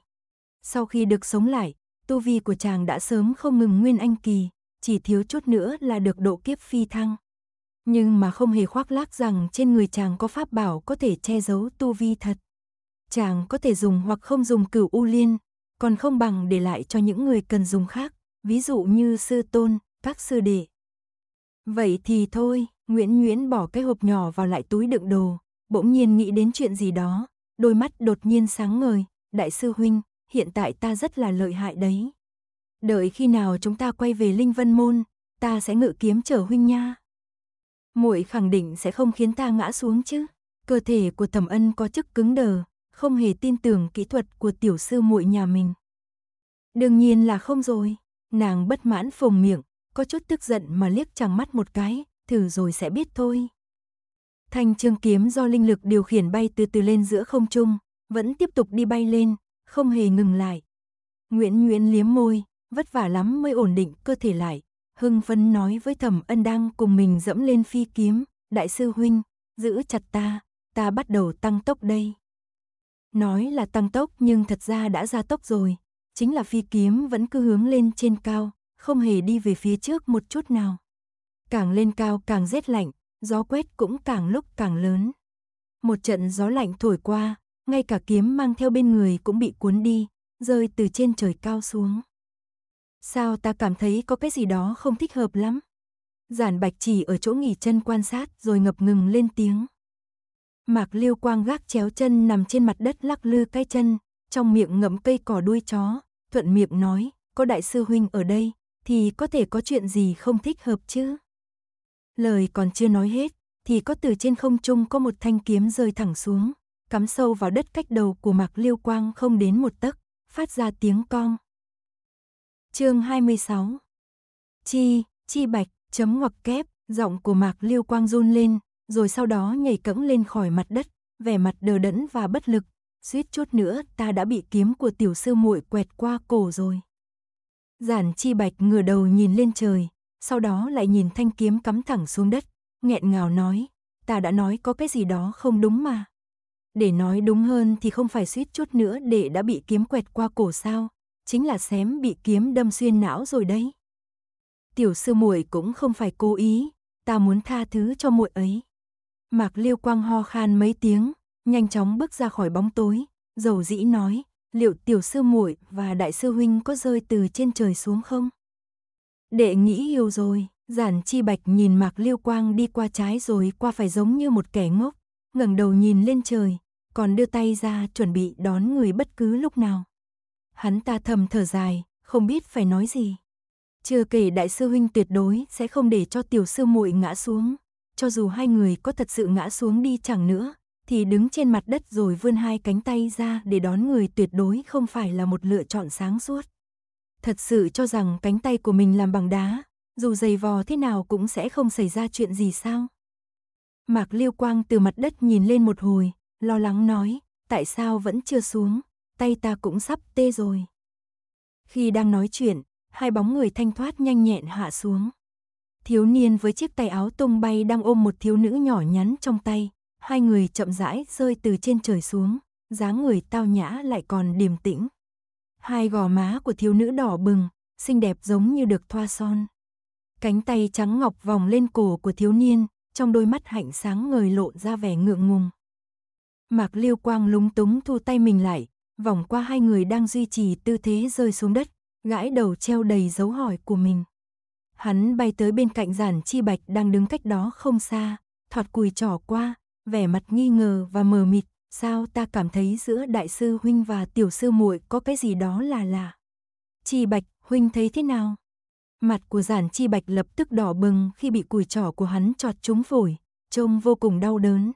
Sau khi được sống lại, tu vi của chàng đã sớm không ngừng nguyên anh kỳ, chỉ thiếu chút nữa là được độ kiếp phi thăng. Nhưng mà không hề khoác lác rằng trên người chàng có pháp bảo có thể che giấu tu vi thật. Chàng có thể dùng hoặc không dùng cửu u liên, còn không bằng để lại cho những người cần dùng khác, ví dụ như sư tôn, các sư đệ. Vậy thì thôi, Nguyễn Nguyễn bỏ cái hộp nhỏ vào lại túi đựng đồ, bỗng nhiên nghĩ đến chuyện gì đó, đôi mắt đột nhiên sáng ngời, đại sư huynh, hiện tại ta rất là lợi hại đấy đợi khi nào chúng ta quay về Linh Vân Môn, ta sẽ ngự kiếm chở huynh nha. Muội khẳng định sẽ không khiến ta ngã xuống chứ. Cơ thể của Thẩm Ân có chức cứng đờ, không hề tin tưởng kỹ thuật của tiểu sư muội nhà mình. Đương nhiên là không rồi, nàng bất mãn phồng miệng, có chút tức giận mà liếc chàng mắt một cái, thử rồi sẽ biết thôi. Thanh chương kiếm do linh lực điều khiển bay từ từ lên giữa không trung, vẫn tiếp tục đi bay lên, không hề ngừng lại. Nguyễn Nguyễn liếm môi, vất vả lắm mới ổn định cơ thể lại. Hưng phấn nói với thẩm ân đang cùng mình dẫm lên phi kiếm, đại sư huynh, giữ chặt ta, ta bắt đầu tăng tốc đây. Nói là tăng tốc nhưng thật ra đã ra tốc rồi, chính là phi kiếm vẫn cứ hướng lên trên cao, không hề đi về phía trước một chút nào. Càng lên cao càng rét lạnh, gió quét cũng càng lúc càng lớn. Một trận gió lạnh thổi qua, ngay cả kiếm mang theo bên người cũng bị cuốn đi, rơi từ trên trời cao xuống. Sao ta cảm thấy có cái gì đó không thích hợp lắm? Giản Bạch chỉ ở chỗ nghỉ chân quan sát rồi ngập ngừng lên tiếng. Mạc Liêu Quang gác chéo chân nằm trên mặt đất lắc lư cái chân, trong miệng ngậm cây cỏ đuôi chó, thuận miệng nói, có đại sư huynh ở đây, thì có thể có chuyện gì không thích hợp chứ? Lời còn chưa nói hết, thì có từ trên không trung có một thanh kiếm rơi thẳng xuống, cắm sâu vào đất cách đầu của Mạc Liêu Quang không đến một tấc, phát ra tiếng cong chương 26 Chi, chi bạch, chấm ngoặc kép, giọng của Mạc Liêu Quang run lên, rồi sau đó nhảy cẫng lên khỏi mặt đất, vẻ mặt đờ đẫn và bất lực, suýt chút nữa ta đã bị kiếm của tiểu sư muội quẹt qua cổ rồi. Giản chi bạch ngửa đầu nhìn lên trời, sau đó lại nhìn thanh kiếm cắm thẳng xuống đất, nghẹn ngào nói, ta đã nói có cái gì đó không đúng mà. Để nói đúng hơn thì không phải suýt chút nữa để đã bị kiếm quẹt qua cổ sao, chính là xém bị kiếm đâm xuyên não rồi đấy. Tiểu sư muội cũng không phải cố ý, ta muốn tha thứ cho muội ấy. Mạc Liêu Quang ho khan mấy tiếng, nhanh chóng bước ra khỏi bóng tối, dầu dĩ nói, liệu tiểu sư muội và đại sư huynh có rơi từ trên trời xuống không? Đệ nghĩ hiểu rồi, giản chi bạch nhìn Mạc Liêu Quang đi qua trái rồi qua phải giống như một kẻ ngốc, ngẩng đầu nhìn lên trời, còn đưa tay ra chuẩn bị đón người bất cứ lúc nào. Hắn ta thầm thở dài, không biết phải nói gì. Chưa kể đại sư huynh tuyệt đối sẽ không để cho tiểu sư muội ngã xuống, cho dù hai người có thật sự ngã xuống đi chẳng nữa, thì đứng trên mặt đất rồi vươn hai cánh tay ra để đón người tuyệt đối không phải là một lựa chọn sáng suốt. Thật sự cho rằng cánh tay của mình làm bằng đá, dù dày vò thế nào cũng sẽ không xảy ra chuyện gì sao? Mạc Liêu Quang từ mặt đất nhìn lên một hồi, lo lắng nói, tại sao vẫn chưa xuống? tay ta cũng sắp tê rồi. Khi đang nói chuyện, hai bóng người thanh thoát nhanh nhẹn hạ xuống. Thiếu niên với chiếc tay áo tung bay đang ôm một thiếu nữ nhỏ nhắn trong tay, hai người chậm rãi rơi từ trên trời xuống, dáng người tao nhã lại còn điềm tĩnh. Hai gò má của thiếu nữ đỏ bừng, xinh đẹp giống như được thoa son. Cánh tay trắng ngọc vòng lên cổ của thiếu niên, trong đôi mắt hạnh sáng ngời lộ ra vẻ ngượng ngùng. Mạc Liêu Quang lúng túng thu tay mình lại, vòng qua hai người đang duy trì tư thế rơi xuống đất, gãi đầu treo đầy dấu hỏi của mình. Hắn bay tới bên cạnh giản chi bạch đang đứng cách đó không xa, thoạt cùi trỏ qua, vẻ mặt nghi ngờ và mờ mịt, sao ta cảm thấy giữa đại sư huynh và tiểu sư muội có cái gì đó là lạ. Chi bạch, huynh thấy thế nào? Mặt của giản chi bạch lập tức đỏ bừng khi bị cùi trỏ của hắn chọt trúng phổi, trông vô cùng đau đớn.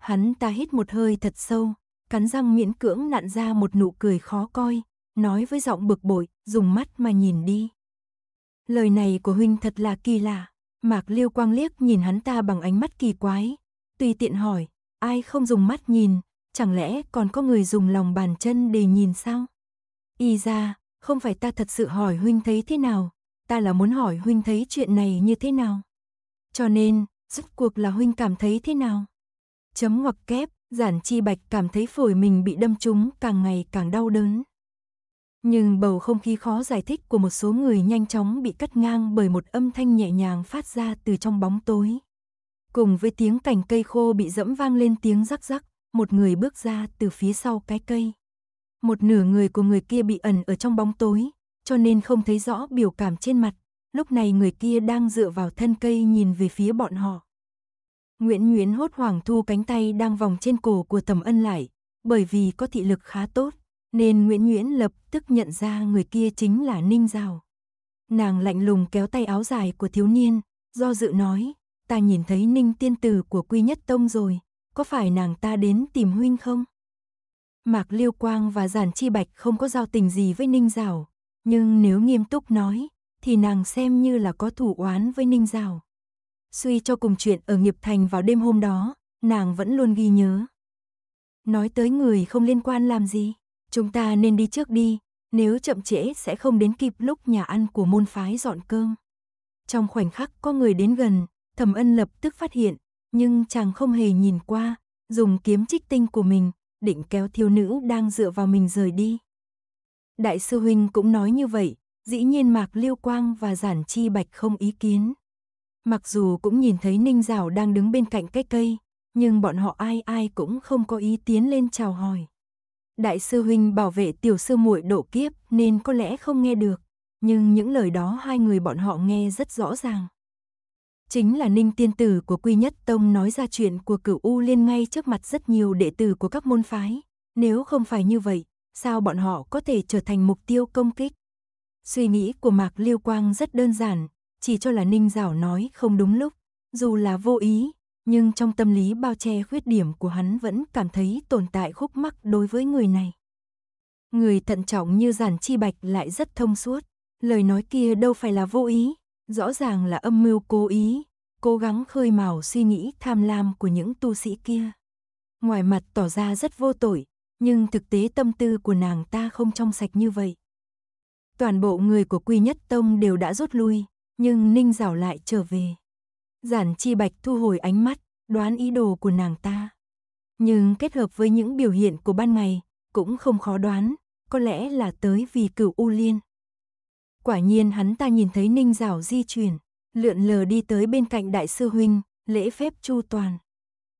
Hắn ta hít một hơi thật sâu, cắn răng miễn cưỡng nặn ra một nụ cười khó coi, nói với giọng bực bội, dùng mắt mà nhìn đi. Lời này của huynh thật là kỳ lạ, Mạc Liêu Quang liếc nhìn hắn ta bằng ánh mắt kỳ quái, tùy tiện hỏi, ai không dùng mắt nhìn, chẳng lẽ còn có người dùng lòng bàn chân để nhìn sao? Y ra, không phải ta thật sự hỏi huynh thấy thế nào, ta là muốn hỏi huynh thấy chuyện này như thế nào. Cho nên, rốt cuộc là huynh cảm thấy thế nào? Chấm ngoặc kép, giản chi bạch cảm thấy phổi mình bị đâm trúng càng ngày càng đau đớn. Nhưng bầu không khí khó giải thích của một số người nhanh chóng bị cắt ngang bởi một âm thanh nhẹ nhàng phát ra từ trong bóng tối. Cùng với tiếng cành cây khô bị dẫm vang lên tiếng rắc rắc, một người bước ra từ phía sau cái cây. Một nửa người của người kia bị ẩn ở trong bóng tối, cho nên không thấy rõ biểu cảm trên mặt. Lúc này người kia đang dựa vào thân cây nhìn về phía bọn họ. Nguyễn Nguyễn hốt hoảng thu cánh tay đang vòng trên cổ của Tầm Ân lại, bởi vì có thị lực khá tốt, nên Nguyễn Nguyễn lập tức nhận ra người kia chính là Ninh Giao. Nàng lạnh lùng kéo tay áo dài của thiếu niên, do dự nói, ta nhìn thấy Ninh tiên tử của Quy Nhất Tông rồi, có phải nàng ta đến tìm huynh không? Mạc Liêu Quang và Giản Chi Bạch không có giao tình gì với Ninh Giao, nhưng nếu nghiêm túc nói, thì nàng xem như là có thủ oán với Ninh Giao suy cho cùng chuyện ở Nghiệp Thành vào đêm hôm đó, nàng vẫn luôn ghi nhớ. Nói tới người không liên quan làm gì, chúng ta nên đi trước đi, nếu chậm trễ sẽ không đến kịp lúc nhà ăn của môn phái dọn cơm. Trong khoảnh khắc có người đến gần, Thẩm Ân lập tức phát hiện, nhưng chàng không hề nhìn qua, dùng kiếm trích tinh của mình, định kéo thiếu nữ đang dựa vào mình rời đi. Đại sư huynh cũng nói như vậy, dĩ nhiên Mạc Liêu Quang và Giản Chi Bạch không ý kiến. Mặc dù cũng nhìn thấy Ninh Giảo đang đứng bên cạnh cái cây, nhưng bọn họ ai ai cũng không có ý tiến lên chào hỏi. Đại sư huynh bảo vệ tiểu sư muội độ kiếp nên có lẽ không nghe được, nhưng những lời đó hai người bọn họ nghe rất rõ ràng. Chính là Ninh tiên tử của Quy Nhất Tông nói ra chuyện của cửu U Liên ngay trước mặt rất nhiều đệ tử của các môn phái. Nếu không phải như vậy, sao bọn họ có thể trở thành mục tiêu công kích? Suy nghĩ của Mạc Liêu Quang rất đơn giản, chỉ cho là Ninh Giảo nói không đúng lúc, dù là vô ý, nhưng trong tâm lý bao che khuyết điểm của hắn vẫn cảm thấy tồn tại khúc mắc đối với người này. Người thận trọng như giản chi bạch lại rất thông suốt, lời nói kia đâu phải là vô ý, rõ ràng là âm mưu cố ý, cố gắng khơi mào suy nghĩ tham lam của những tu sĩ kia. Ngoài mặt tỏ ra rất vô tội, nhưng thực tế tâm tư của nàng ta không trong sạch như vậy. Toàn bộ người của Quy Nhất Tông đều đã rút lui, nhưng Ninh Giảo lại trở về. Giản Chi Bạch thu hồi ánh mắt, đoán ý đồ của nàng ta. Nhưng kết hợp với những biểu hiện của ban ngày, cũng không khó đoán, có lẽ là tới vì cửu U Liên. Quả nhiên hắn ta nhìn thấy Ninh Giảo di chuyển, lượn lờ đi tới bên cạnh đại sư huynh, lễ phép chu toàn.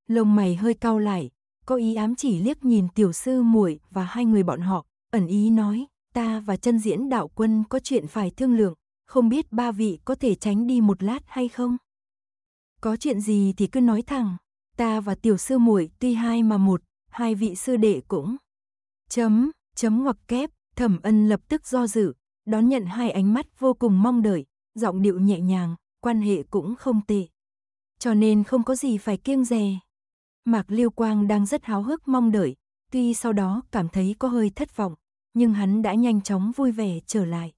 Lông mày hơi cau lại, có ý ám chỉ liếc nhìn tiểu sư muội và hai người bọn họ, ẩn ý nói, ta và chân diễn đạo quân có chuyện phải thương lượng, không biết ba vị có thể tránh đi một lát hay không? Có chuyện gì thì cứ nói thẳng, ta và tiểu sư muội tuy hai mà một, hai vị sư đệ cũng. Chấm, chấm ngoặc kép, thẩm ân lập tức do dự, đón nhận hai ánh mắt vô cùng mong đợi, giọng điệu nhẹ nhàng, quan hệ cũng không tệ. Cho nên không có gì phải kiêng dè. Mạc Liêu Quang đang rất háo hức mong đợi, tuy sau đó cảm thấy có hơi thất vọng, nhưng hắn đã nhanh chóng vui vẻ trở lại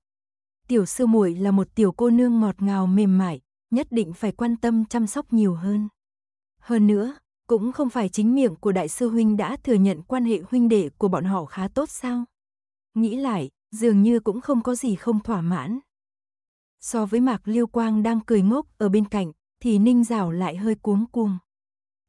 tiểu sư muội là một tiểu cô nương ngọt ngào mềm mại, nhất định phải quan tâm chăm sóc nhiều hơn. Hơn nữa, cũng không phải chính miệng của đại sư huynh đã thừa nhận quan hệ huynh đệ của bọn họ khá tốt sao? Nghĩ lại, dường như cũng không có gì không thỏa mãn. So với Mạc Liêu Quang đang cười ngốc ở bên cạnh, thì Ninh Giảo lại hơi cuống cuồng.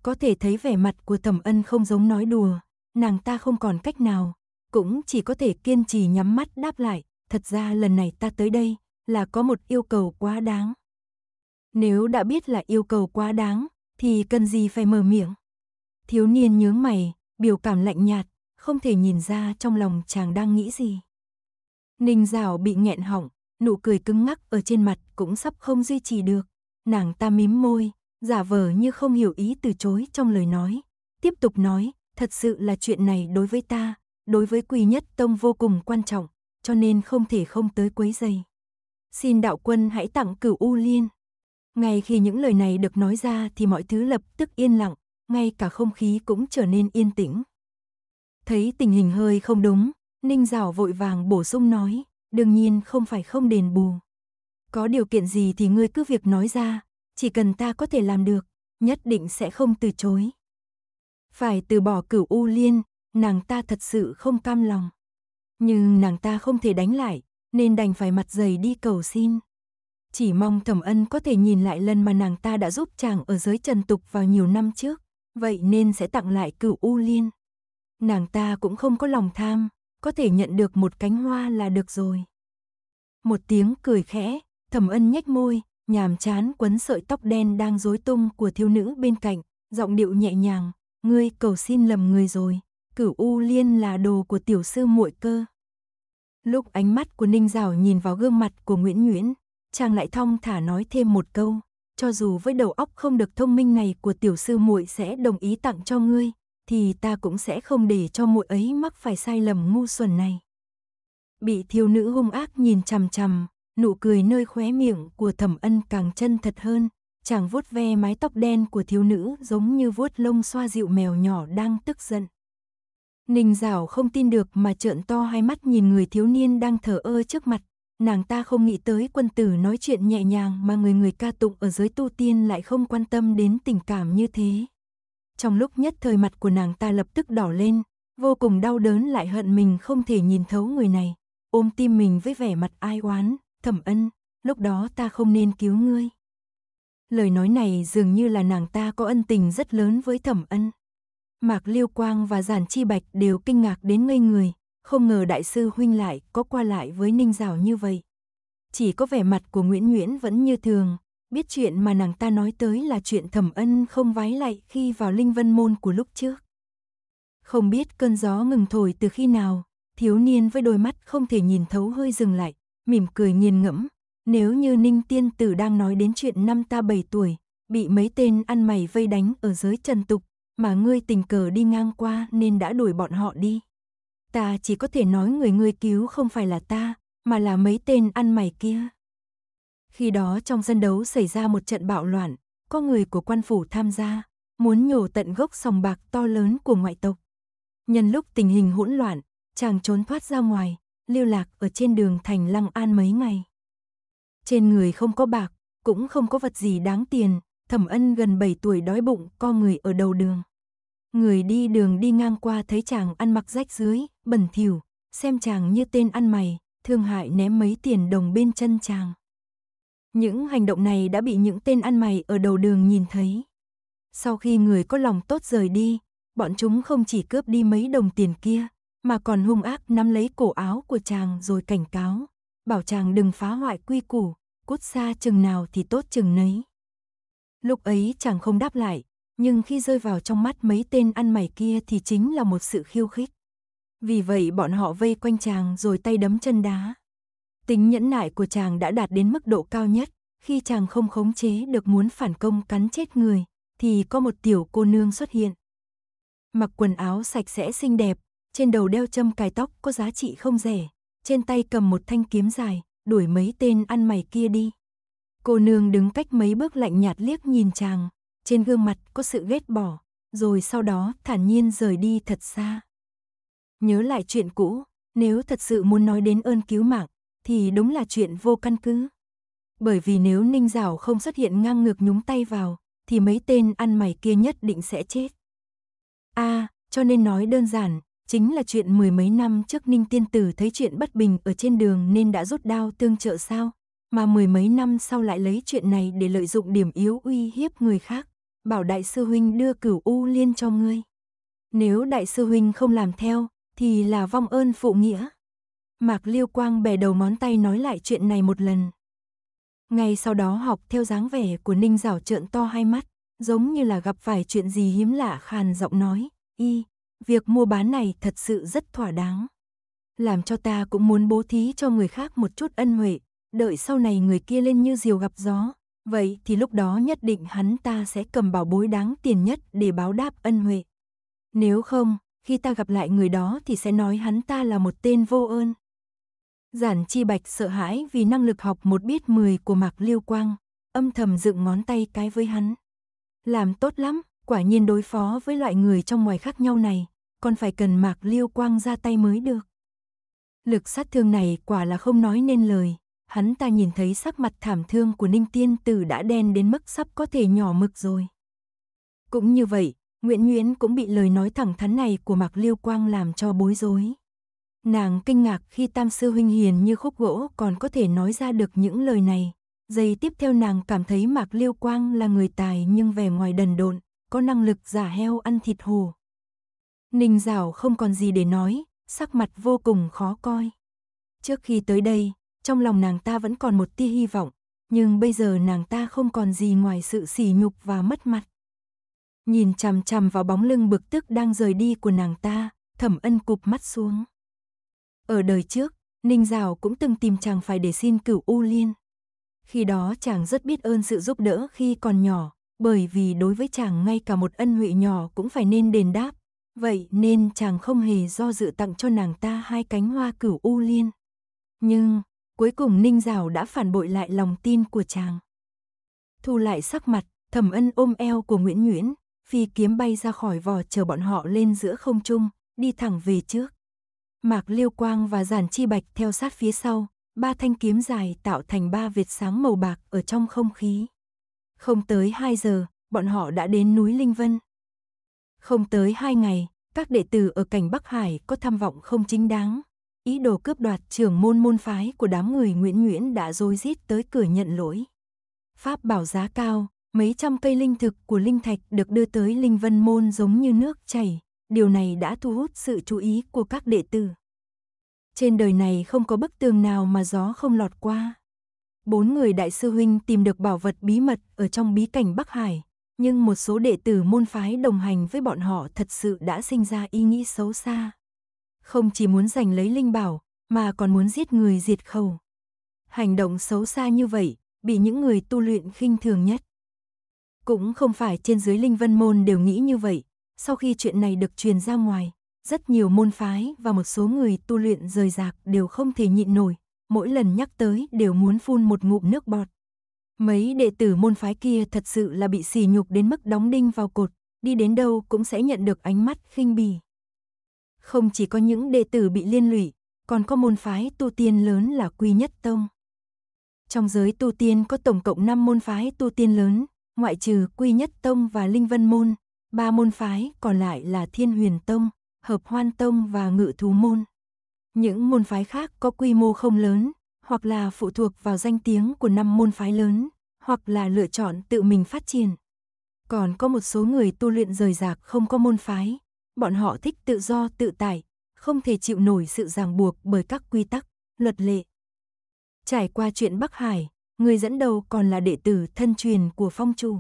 Có thể thấy vẻ mặt của Thẩm Ân không giống nói đùa, nàng ta không còn cách nào, cũng chỉ có thể kiên trì nhắm mắt đáp lại, Thật ra lần này ta tới đây là có một yêu cầu quá đáng. Nếu đã biết là yêu cầu quá đáng, thì cần gì phải mở miệng. Thiếu niên nhướng mày, biểu cảm lạnh nhạt, không thể nhìn ra trong lòng chàng đang nghĩ gì. Ninh rào bị nghẹn họng, nụ cười cứng ngắc ở trên mặt cũng sắp không duy trì được. Nàng ta mím môi, giả vờ như không hiểu ý từ chối trong lời nói. Tiếp tục nói, thật sự là chuyện này đối với ta, đối với quỳ nhất tông vô cùng quan trọng cho nên không thể không tới quấy giày. Xin đạo quân hãy tặng cửu U Liên. Ngay khi những lời này được nói ra thì mọi thứ lập tức yên lặng, ngay cả không khí cũng trở nên yên tĩnh. Thấy tình hình hơi không đúng, Ninh Giảo vội vàng bổ sung nói, đương nhiên không phải không đền bù. Có điều kiện gì thì ngươi cứ việc nói ra, chỉ cần ta có thể làm được, nhất định sẽ không từ chối. Phải từ bỏ cửu U Liên, nàng ta thật sự không cam lòng. Nhưng nàng ta không thể đánh lại, nên đành phải mặt dày đi cầu xin. Chỉ mong thẩm ân có thể nhìn lại lần mà nàng ta đã giúp chàng ở giới trần tục vào nhiều năm trước, vậy nên sẽ tặng lại cửu U Liên. Nàng ta cũng không có lòng tham, có thể nhận được một cánh hoa là được rồi. Một tiếng cười khẽ, thẩm ân nhếch môi, nhàm chán quấn sợi tóc đen đang rối tung của thiếu nữ bên cạnh, giọng điệu nhẹ nhàng, ngươi cầu xin lầm người rồi, cửu U Liên là đồ của tiểu sư muội cơ. Lúc ánh mắt của Ninh Giảo nhìn vào gương mặt của Nguyễn Nguyễn, chàng lại thong thả nói thêm một câu, cho dù với đầu óc không được thông minh này của tiểu sư muội sẽ đồng ý tặng cho ngươi, thì ta cũng sẽ không để cho muội ấy mắc phải sai lầm ngu xuẩn này. Bị thiếu nữ hung ác nhìn chằm chằm, nụ cười nơi khóe miệng của Thẩm Ân càng chân thật hơn, chàng vuốt ve mái tóc đen của thiếu nữ giống như vuốt lông xoa dịu mèo nhỏ đang tức giận. Ninh Giảo không tin được mà trợn to hai mắt nhìn người thiếu niên đang thở ơ trước mặt. Nàng ta không nghĩ tới quân tử nói chuyện nhẹ nhàng mà người người ca tụng ở giới tu tiên lại không quan tâm đến tình cảm như thế. Trong lúc nhất thời mặt của nàng ta lập tức đỏ lên, vô cùng đau đớn lại hận mình không thể nhìn thấu người này. Ôm tim mình với vẻ mặt ai oán, thẩm ân, lúc đó ta không nên cứu ngươi. Lời nói này dường như là nàng ta có ân tình rất lớn với thẩm ân. Mạc Liêu Quang và Giản Chi Bạch đều kinh ngạc đến ngây người, không ngờ đại sư huynh lại có qua lại với Ninh Giảo như vậy. Chỉ có vẻ mặt của Nguyễn Nguyễn vẫn như thường, biết chuyện mà nàng ta nói tới là chuyện thẩm ân không vái lại khi vào Linh Vân Môn của lúc trước. Không biết cơn gió ngừng thổi từ khi nào, thiếu niên với đôi mắt không thể nhìn thấu hơi dừng lại, mỉm cười nghiền ngẫm. Nếu như Ninh Tiên Tử đang nói đến chuyện năm ta 7 tuổi, bị mấy tên ăn mày vây đánh ở giới trần tục mà ngươi tình cờ đi ngang qua nên đã đuổi bọn họ đi. Ta chỉ có thể nói người ngươi cứu không phải là ta, mà là mấy tên ăn mày kia. Khi đó trong sân đấu xảy ra một trận bạo loạn, có người của quan phủ tham gia, muốn nhổ tận gốc sòng bạc to lớn của ngoại tộc. Nhân lúc tình hình hỗn loạn, chàng trốn thoát ra ngoài, lưu lạc ở trên đường thành Lăng An mấy ngày. Trên người không có bạc, cũng không có vật gì đáng tiền, Thẩm ân gần 7 tuổi đói bụng, co người ở đầu đường. Người đi đường đi ngang qua thấy chàng ăn mặc rách dưới, bẩn thỉu, xem chàng như tên ăn mày, thương hại ném mấy tiền đồng bên chân chàng. Những hành động này đã bị những tên ăn mày ở đầu đường nhìn thấy. Sau khi người có lòng tốt rời đi, bọn chúng không chỉ cướp đi mấy đồng tiền kia, mà còn hung ác nắm lấy cổ áo của chàng rồi cảnh cáo, bảo chàng đừng phá hoại quy củ, cút xa chừng nào thì tốt chừng nấy. Lúc ấy chàng không đáp lại, nhưng khi rơi vào trong mắt mấy tên ăn mày kia thì chính là một sự khiêu khích. Vì vậy bọn họ vây quanh chàng rồi tay đấm chân đá. Tính nhẫn nại của chàng đã đạt đến mức độ cao nhất, khi chàng không khống chế được muốn phản công cắn chết người, thì có một tiểu cô nương xuất hiện. Mặc quần áo sạch sẽ xinh đẹp, trên đầu đeo châm cài tóc có giá trị không rẻ, trên tay cầm một thanh kiếm dài, đuổi mấy tên ăn mày kia đi. Cô nương đứng cách mấy bước lạnh nhạt liếc nhìn chàng, trên gương mặt có sự ghét bỏ, rồi sau đó thản nhiên rời đi thật xa. Nhớ lại chuyện cũ, nếu thật sự muốn nói đến ơn cứu mạng, thì đúng là chuyện vô căn cứ. Bởi vì nếu Ninh rào không xuất hiện ngang ngược nhúng tay vào, thì mấy tên ăn mày kia nhất định sẽ chết. a à, cho nên nói đơn giản, chính là chuyện mười mấy năm trước Ninh Tiên Tử thấy chuyện bất bình ở trên đường nên đã rút đao tương trợ sao? mà mười mấy năm sau lại lấy chuyện này để lợi dụng điểm yếu uy hiếp người khác, bảo đại sư huynh đưa cửu u liên cho ngươi. Nếu đại sư huynh không làm theo, thì là vong ơn phụ nghĩa. Mạc Liêu Quang bẻ đầu món tay nói lại chuyện này một lần. Ngay sau đó học theo dáng vẻ của Ninh Giảo trợn to hai mắt, giống như là gặp phải chuyện gì hiếm lạ khàn giọng nói, y, việc mua bán này thật sự rất thỏa đáng. Làm cho ta cũng muốn bố thí cho người khác một chút ân huệ, đợi sau này người kia lên như diều gặp gió, vậy thì lúc đó nhất định hắn ta sẽ cầm bảo bối đáng tiền nhất để báo đáp ân huệ. Nếu không, khi ta gặp lại người đó thì sẽ nói hắn ta là một tên vô ơn. Giản Chi Bạch sợ hãi vì năng lực học một biết mười của Mạc Liêu Quang, âm thầm dựng ngón tay cái với hắn. Làm tốt lắm, quả nhiên đối phó với loại người trong ngoài khác nhau này, còn phải cần Mạc Liêu Quang ra tay mới được. Lực sát thương này quả là không nói nên lời, hắn ta nhìn thấy sắc mặt thảm thương của Ninh Tiên Tử đã đen đến mức sắp có thể nhỏ mực rồi. Cũng như vậy, Nguyễn Nguyễn cũng bị lời nói thẳng thắn này của Mạc Liêu Quang làm cho bối rối. Nàng kinh ngạc khi Tam Sư Huynh hiền như khúc gỗ còn có thể nói ra được những lời này. Giây tiếp theo nàng cảm thấy Mạc Liêu Quang là người tài nhưng vẻ ngoài đần độn, có năng lực giả heo ăn thịt hồ. Ninh Giảo không còn gì để nói, sắc mặt vô cùng khó coi. Trước khi tới đây, trong lòng nàng ta vẫn còn một tia hy vọng, nhưng bây giờ nàng ta không còn gì ngoài sự sỉ nhục và mất mặt. Nhìn chằm chằm vào bóng lưng bực tức đang rời đi của nàng ta, thẩm ân cụp mắt xuống. Ở đời trước, Ninh Giảo cũng từng tìm chàng phải để xin cửu U Liên. Khi đó chàng rất biết ơn sự giúp đỡ khi còn nhỏ, bởi vì đối với chàng ngay cả một ân huệ nhỏ cũng phải nên đền đáp. Vậy nên chàng không hề do dự tặng cho nàng ta hai cánh hoa cửu U Liên. Nhưng, cuối cùng Ninh Giảo đã phản bội lại lòng tin của chàng. Thu lại sắc mặt, thẩm ân ôm eo của Nguyễn Nguyễn, phi kiếm bay ra khỏi vò chờ bọn họ lên giữa không trung, đi thẳng về trước. Mạc Liêu Quang và Giản Chi Bạch theo sát phía sau, ba thanh kiếm dài tạo thành ba vệt sáng màu bạc ở trong không khí. Không tới 2 giờ, bọn họ đã đến núi Linh Vân. Không tới 2 ngày, các đệ tử ở cảnh Bắc Hải có tham vọng không chính đáng, Ý đồ cướp đoạt trưởng môn môn phái của đám người Nguyễn Nguyễn đã dối rít tới cửa nhận lỗi. Pháp bảo giá cao, mấy trăm cây linh thực của linh thạch được đưa tới linh vân môn giống như nước chảy, điều này đã thu hút sự chú ý của các đệ tử. Trên đời này không có bức tường nào mà gió không lọt qua. Bốn người đại sư huynh tìm được bảo vật bí mật ở trong bí cảnh Bắc Hải, nhưng một số đệ tử môn phái đồng hành với bọn họ thật sự đã sinh ra ý nghĩ xấu xa không chỉ muốn giành lấy linh bảo, mà còn muốn giết người diệt khẩu. Hành động xấu xa như vậy, bị những người tu luyện khinh thường nhất. Cũng không phải trên dưới linh vân môn đều nghĩ như vậy, sau khi chuyện này được truyền ra ngoài, rất nhiều môn phái và một số người tu luyện rời rạc đều không thể nhịn nổi, mỗi lần nhắc tới đều muốn phun một ngụm nước bọt. Mấy đệ tử môn phái kia thật sự là bị sỉ nhục đến mức đóng đinh vào cột, đi đến đâu cũng sẽ nhận được ánh mắt khinh bỉ. Không chỉ có những đệ tử bị liên lụy, còn có môn phái tu tiên lớn là Quy Nhất Tông. Trong giới tu tiên có tổng cộng 5 môn phái tu tiên lớn, ngoại trừ Quy Nhất Tông và Linh Vân Môn, ba môn phái còn lại là Thiên Huyền Tông, Hợp Hoan Tông và Ngự Thú Môn. Những môn phái khác có quy mô không lớn, hoặc là phụ thuộc vào danh tiếng của năm môn phái lớn, hoặc là lựa chọn tự mình phát triển. Còn có một số người tu luyện rời rạc không có môn phái, bọn họ thích tự do tự tại, không thể chịu nổi sự ràng buộc bởi các quy tắc, luật lệ. Trải qua chuyện Bắc Hải, người dẫn đầu còn là đệ tử thân truyền của phong chủ.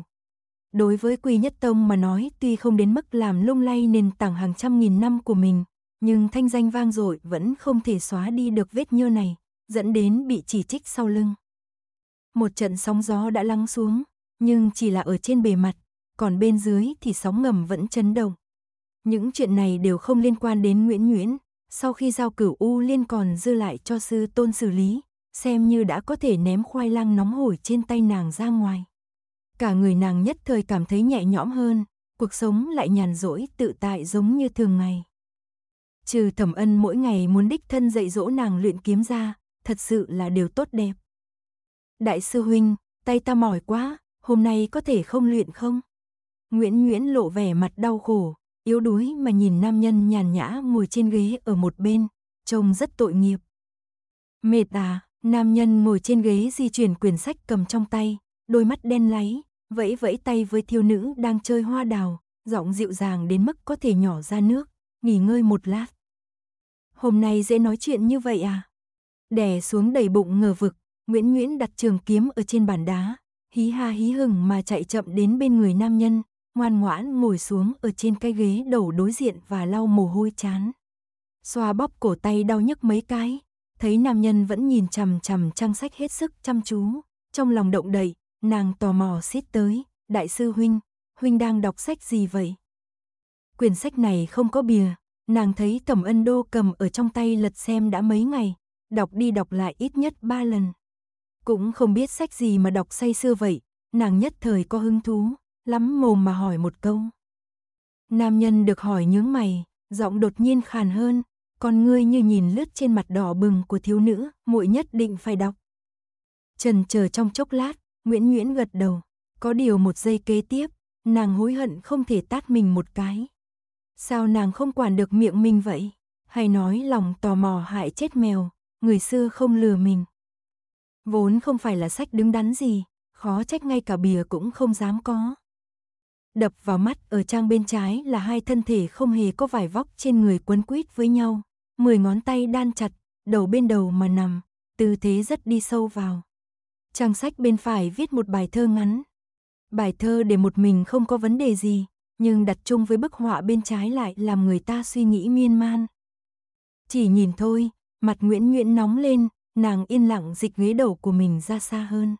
Đối với Quy Nhất Tông mà nói tuy không đến mức làm lung lay nền tảng hàng trăm nghìn năm của mình, nhưng thanh danh vang dội vẫn không thể xóa đi được vết nhơ này, dẫn đến bị chỉ trích sau lưng. Một trận sóng gió đã lắng xuống, nhưng chỉ là ở trên bề mặt, còn bên dưới thì sóng ngầm vẫn chấn động. Những chuyện này đều không liên quan đến Nguyễn Nguyễn, sau khi giao cửu U Liên còn dư lại cho sư tôn xử lý, xem như đã có thể ném khoai lang nóng hổi trên tay nàng ra ngoài. Cả người nàng nhất thời cảm thấy nhẹ nhõm hơn, cuộc sống lại nhàn rỗi tự tại giống như thường ngày. Trừ thẩm ân mỗi ngày muốn đích thân dạy dỗ nàng luyện kiếm ra, thật sự là điều tốt đẹp. Đại sư huynh, tay ta mỏi quá, hôm nay có thể không luyện không? Nguyễn Nguyễn lộ vẻ mặt đau khổ, yếu đuối mà nhìn nam nhân nhàn nhã ngồi trên ghế ở một bên, trông rất tội nghiệp. Mệt à, nam nhân ngồi trên ghế di chuyển quyển sách cầm trong tay, đôi mắt đen láy, vẫy vẫy tay với thiếu nữ đang chơi hoa đào, giọng dịu dàng đến mức có thể nhỏ ra nước, nghỉ ngơi một lát. Hôm nay dễ nói chuyện như vậy à? Đè xuống đầy bụng ngờ vực, Nguyễn Nguyễn đặt trường kiếm ở trên bàn đá, hí ha hí hừng mà chạy chậm đến bên người nam nhân, ngoan ngoãn ngồi xuống ở trên cái ghế đầu đối diện và lau mồ hôi chán. Xoa bóp cổ tay đau nhức mấy cái, thấy nam nhân vẫn nhìn chằm chằm trang sách hết sức chăm chú, trong lòng động đậy, nàng tò mò xít tới, "Đại sư huynh, huynh đang đọc sách gì vậy?" Quyển sách này không có bìa, nàng thấy Cẩm Ân Đô cầm ở trong tay lật xem đã mấy ngày, đọc đi đọc lại ít nhất ba lần. Cũng không biết sách gì mà đọc say sưa vậy, nàng nhất thời có hứng thú, lắm mồm mà hỏi một câu. Nam nhân được hỏi nhướng mày, giọng đột nhiên khàn hơn, còn ngươi như nhìn lướt trên mặt đỏ bừng của thiếu nữ, muội nhất định phải đọc. Trần chờ trong chốc lát, Nguyễn Nguyễn gật đầu, có điều một giây kế tiếp, nàng hối hận không thể tát mình một cái. Sao nàng không quản được miệng mình vậy? Hay nói lòng tò mò hại chết mèo, người xưa không lừa mình. Vốn không phải là sách đứng đắn gì, khó trách ngay cả bìa cũng không dám có. Đập vào mắt ở trang bên trái là hai thân thể không hề có vải vóc trên người quấn quýt với nhau, mười ngón tay đan chặt, đầu bên đầu mà nằm, tư thế rất đi sâu vào. Trang sách bên phải viết một bài thơ ngắn. Bài thơ để một mình không có vấn đề gì, nhưng đặt chung với bức họa bên trái lại làm người ta suy nghĩ miên man. Chỉ nhìn thôi, mặt Nguyễn Nguyễn nóng lên, nàng yên lặng dịch ghế đầu của mình ra xa hơn.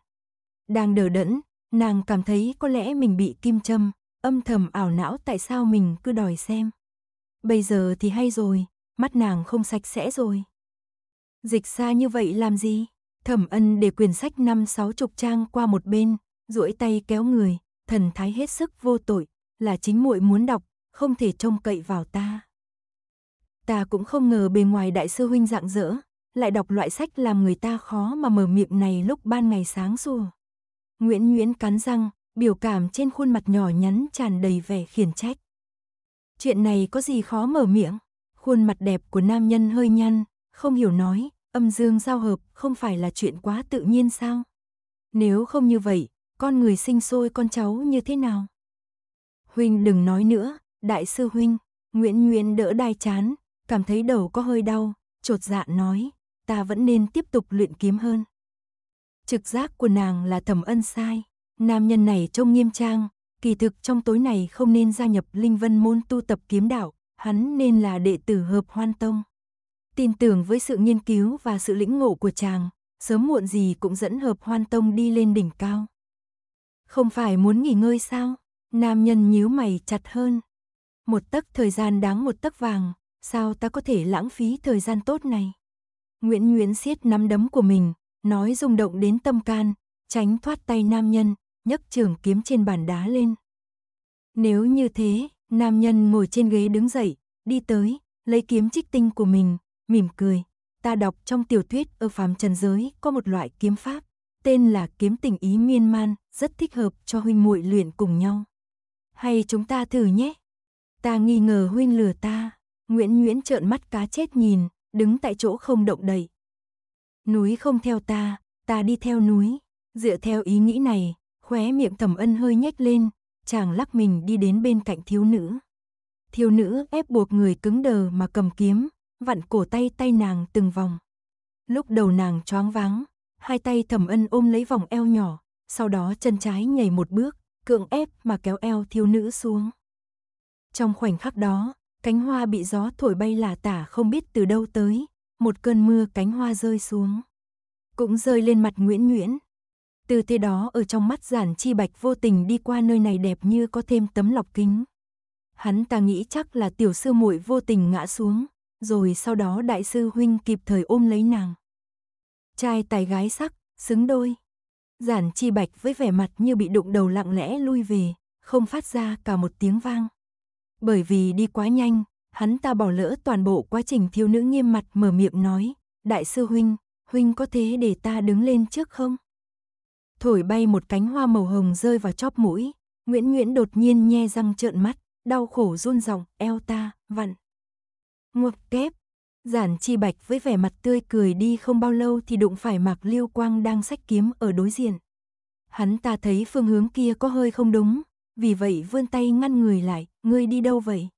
Đang đờ đẫn, nàng cảm thấy có lẽ mình bị kim châm, âm thầm ảo não tại sao mình cứ đòi xem. Bây giờ thì hay rồi, mắt nàng không sạch sẽ rồi. Dịch xa như vậy làm gì? Thẩm ân để quyển sách năm sáu chục trang qua một bên, duỗi tay kéo người, thần thái hết sức vô tội, là chính muội muốn đọc, không thể trông cậy vào ta. Ta cũng không ngờ bề ngoài đại sư huynh dạng dỡ, lại đọc loại sách làm người ta khó mà mở miệng này lúc ban ngày sáng sủa. Nguyễn Nguyễn cắn răng, biểu cảm trên khuôn mặt nhỏ nhắn tràn đầy vẻ khiển trách. Chuyện này có gì khó mở miệng, khuôn mặt đẹp của nam nhân hơi nhăn, không hiểu nói, âm dương giao hợp không phải là chuyện quá tự nhiên sao? Nếu không như vậy, con người sinh sôi con cháu như thế nào? Huynh đừng nói nữa, đại sư huynh, Nguyễn Nguyễn đỡ đai chán, cảm thấy đầu có hơi đau, trột dạ nói, ta vẫn nên tiếp tục luyện kiếm hơn. Trực giác của nàng là thẩm ân sai, Nam nhân này trông nghiêm trang, kỳ thực trong tối này không nên gia nhập Linh Vân môn tu tập kiếm đạo, hắn nên là đệ tử hợp hoan tông. Tin tưởng với sự nghiên cứu và sự lĩnh ngộ của chàng, sớm muộn gì cũng dẫn hợp hoan tông đi lên đỉnh cao. Không phải muốn nghỉ ngơi sao? Nam nhân nhíu mày chặt hơn. Một tấc thời gian đáng một tấc vàng, sao ta có thể lãng phí thời gian tốt này? Nguyễn Nguyễn siết nắm đấm của mình, nói rung động đến tâm can, tránh thoát tay nam nhân, nhấc trường kiếm trên bàn đá lên. Nếu như thế, nam nhân ngồi trên ghế đứng dậy, đi tới, lấy kiếm trích tinh của mình, mỉm cười. Ta đọc trong tiểu thuyết ở phàm trần giới có một loại kiếm pháp, tên là kiếm tình ý miên man, rất thích hợp cho huynh muội luyện cùng nhau. Hay chúng ta thử nhé. Ta nghi ngờ huynh lừa ta. Nguyễn Nguyễn trợn mắt cá chết nhìn, đứng tại chỗ không động đậy. Núi không theo ta, ta đi theo núi. Dựa theo ý nghĩ này, Khóe miệng thẩm ân hơi nhếch lên, chàng lắc mình đi đến bên cạnh thiếu nữ. Thiếu nữ ép buộc người cứng đờ mà cầm kiếm, vặn cổ tay tay nàng từng vòng. Lúc đầu nàng choáng váng, hai tay thẩm ân ôm lấy vòng eo nhỏ, sau đó chân trái nhảy một bước, cưỡng ép mà kéo eo thiếu nữ xuống. Trong khoảnh khắc đó, cánh hoa bị gió thổi bay là tả không biết từ đâu tới, một cơn mưa cánh hoa rơi xuống. Cũng rơi lên mặt Nguyễn Nguyễn, từ thế đó ở trong mắt giản chi bạch vô tình đi qua nơi này đẹp như có thêm tấm lọc kính. Hắn ta nghĩ chắc là tiểu sư muội vô tình ngã xuống, rồi sau đó đại sư huynh kịp thời ôm lấy nàng. Trai tài gái sắc, xứng đôi. Giản chi bạch với vẻ mặt như bị đụng đầu lặng lẽ lui về, không phát ra cả một tiếng vang. Bởi vì đi quá nhanh, hắn ta bỏ lỡ toàn bộ quá trình thiếu nữ nghiêm mặt mở miệng nói, đại sư huynh, huynh có thế để ta đứng lên trước không? thổi bay một cánh hoa màu hồng rơi vào chóp mũi, Nguyễn Nguyễn đột nhiên nhe răng trợn mắt, đau khổ run ròng, eo ta, vặn. Ngọc kép, giản chi bạch với vẻ mặt tươi cười đi không bao lâu thì đụng phải Mặc liêu quang đang sách kiếm ở đối diện. Hắn ta thấy phương hướng kia có hơi không đúng, vì vậy vươn tay ngăn người lại, ngươi đi đâu vậy?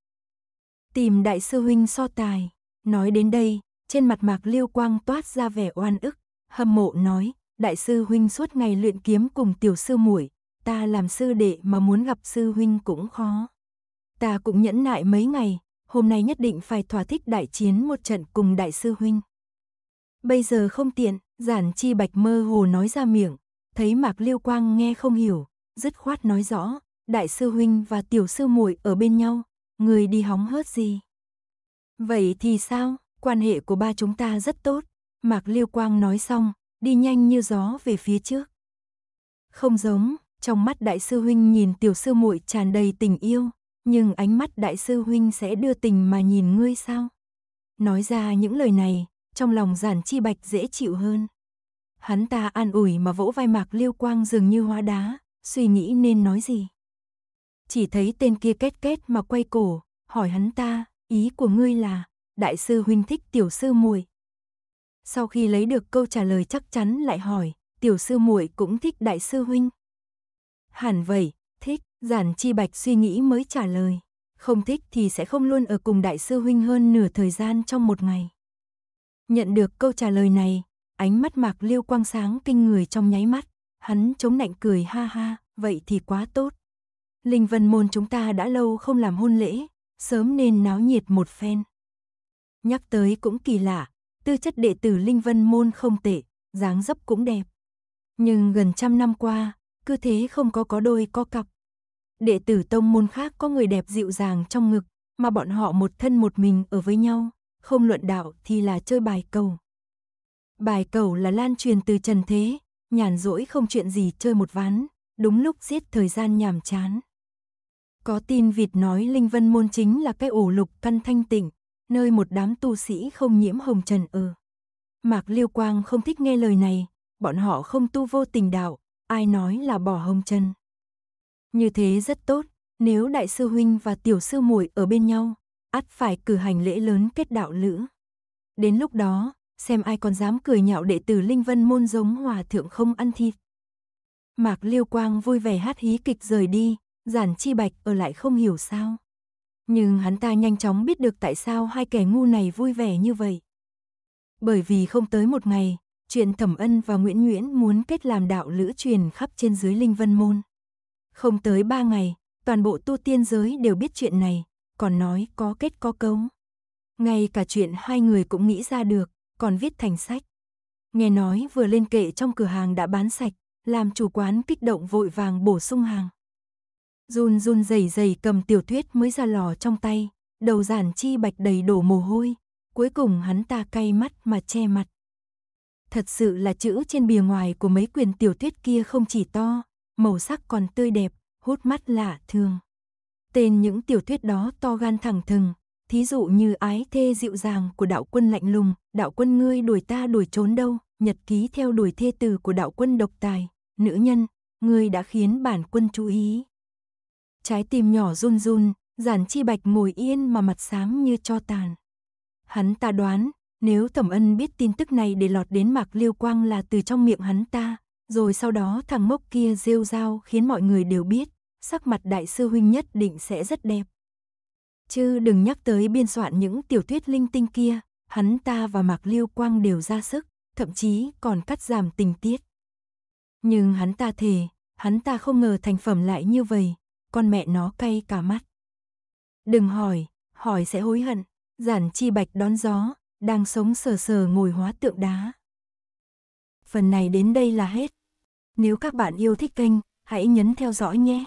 Tìm đại sư huynh so tài, nói đến đây, trên mặt mạc liêu quang toát ra vẻ oan ức, hâm mộ nói, đại sư huynh suốt ngày luyện kiếm cùng tiểu sư muội, ta làm sư đệ mà muốn gặp sư huynh cũng khó. Ta cũng nhẫn nại mấy ngày, hôm nay nhất định phải thỏa thích đại chiến một trận cùng đại sư huynh. Bây giờ không tiện, giản chi bạch mơ hồ nói ra miệng, thấy Mạc Liêu Quang nghe không hiểu, dứt khoát nói rõ, đại sư huynh và tiểu sư muội ở bên nhau, người đi hóng hớt gì. Vậy thì sao, quan hệ của ba chúng ta rất tốt, Mạc Liêu Quang nói xong, đi nhanh như gió về phía trước. Không giống, trong mắt đại sư huynh nhìn tiểu sư muội tràn đầy tình yêu, nhưng ánh mắt đại sư huynh sẽ đưa tình mà nhìn ngươi sao? Nói ra những lời này, trong lòng giản chi bạch dễ chịu hơn. Hắn ta an ủi mà vỗ vai mạc liêu quang dường như hóa đá, suy nghĩ nên nói gì. Chỉ thấy tên kia két két mà quay cổ, hỏi hắn ta, ý của ngươi là, đại sư huynh thích tiểu sư muội sau khi lấy được câu trả lời chắc chắn lại hỏi, tiểu sư muội cũng thích đại sư huynh. Hẳn vậy, thích, giản chi bạch suy nghĩ mới trả lời. Không thích thì sẽ không luôn ở cùng đại sư huynh hơn nửa thời gian trong một ngày. Nhận được câu trả lời này, ánh mắt mạc liêu quang sáng kinh người trong nháy mắt. Hắn chống nạnh cười ha ha, vậy thì quá tốt. Linh vân môn chúng ta đã lâu không làm hôn lễ, sớm nên náo nhiệt một phen. Nhắc tới cũng kỳ lạ, tư chất đệ tử Linh Vân Môn không tệ, dáng dấp cũng đẹp. Nhưng gần trăm năm qua, cứ thế không có có đôi có cặp. Đệ tử tông môn khác có người đẹp dịu dàng trong ngực, mà bọn họ một thân một mình ở với nhau, không luận đạo thì là chơi bài cầu. Bài cầu là lan truyền từ trần thế, nhàn rỗi không chuyện gì chơi một ván, đúng lúc giết thời gian nhàm chán. Có tin vịt nói Linh Vân Môn chính là cái ổ lục căn thanh tịnh, nơi một đám tu sĩ không nhiễm hồng trần ư. Ừ. Mạc Liêu Quang không thích nghe lời này, bọn họ không tu vô tình đạo, ai nói là bỏ hồng trần. Như thế rất tốt, nếu đại sư huynh và tiểu sư muội ở bên nhau, ắt phải cử hành lễ lớn kết đạo lữ. Đến lúc đó, xem ai còn dám cười nhạo đệ tử Linh Vân môn giống hòa thượng không ăn thịt. Mạc Liêu Quang vui vẻ hát hí kịch rời đi, Giản Chi Bạch ở lại không hiểu sao. Nhưng hắn ta nhanh chóng biết được tại sao hai kẻ ngu này vui vẻ như vậy. Bởi vì không tới một ngày, chuyện Thẩm Ân và Nguyễn Nguyễn muốn kết làm đạo lữ truyền khắp trên dưới Linh Vân Môn. Không tới ba ngày, toàn bộ tu tiên giới đều biết chuyện này, còn nói có kết có cấu. Ngay cả chuyện hai người cũng nghĩ ra được, còn viết thành sách. Nghe nói vừa lên kệ trong cửa hàng đã bán sạch, làm chủ quán kích động vội vàng bổ sung hàng. Run run rẩy rẩy cầm tiểu thuyết mới ra lò trong tay, đầu giản chi bạch đầy đổ mồ hôi, cuối cùng hắn ta cay mắt mà che mặt. Thật sự là chữ trên bìa ngoài của mấy quyền tiểu thuyết kia không chỉ to, màu sắc còn tươi đẹp, hút mắt lạ thường. Tên những tiểu thuyết đó to gan thẳng thừng, thí dụ như ái thê dịu dàng của đạo quân lạnh lùng, đạo quân ngươi đuổi ta đuổi trốn đâu, nhật ký theo đuổi thê tử của đạo quân độc tài, nữ nhân, ngươi đã khiến bản quân chú ý. Trái tim nhỏ run run, giản chi bạch ngồi yên mà mặt sáng như cho tàn. Hắn ta đoán, nếu Thẩm Ân biết tin tức này để lọt đến Mạc Liêu Quang là từ trong miệng hắn ta, rồi sau đó thằng mốc kia rêu rao khiến mọi người đều biết, sắc mặt đại sư huynh nhất định sẽ rất đẹp. Chứ đừng nhắc tới biên soạn những tiểu thuyết linh tinh kia, hắn ta và Mạc Liêu Quang đều ra sức, thậm chí còn cắt giảm tình tiết. Nhưng hắn ta thề, hắn ta không ngờ thành phẩm lại như vậy, con mẹ nó cay cả mắt. Đừng hỏi, hỏi sẽ hối hận, giản chi bạch đón gió, đang sống sờ sờ ngồi hóa tượng đá. Phần này đến đây là hết. Nếu các bạn yêu thích kênh, hãy nhấn theo dõi nhé.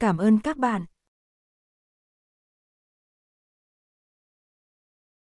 Cảm ơn các bạn.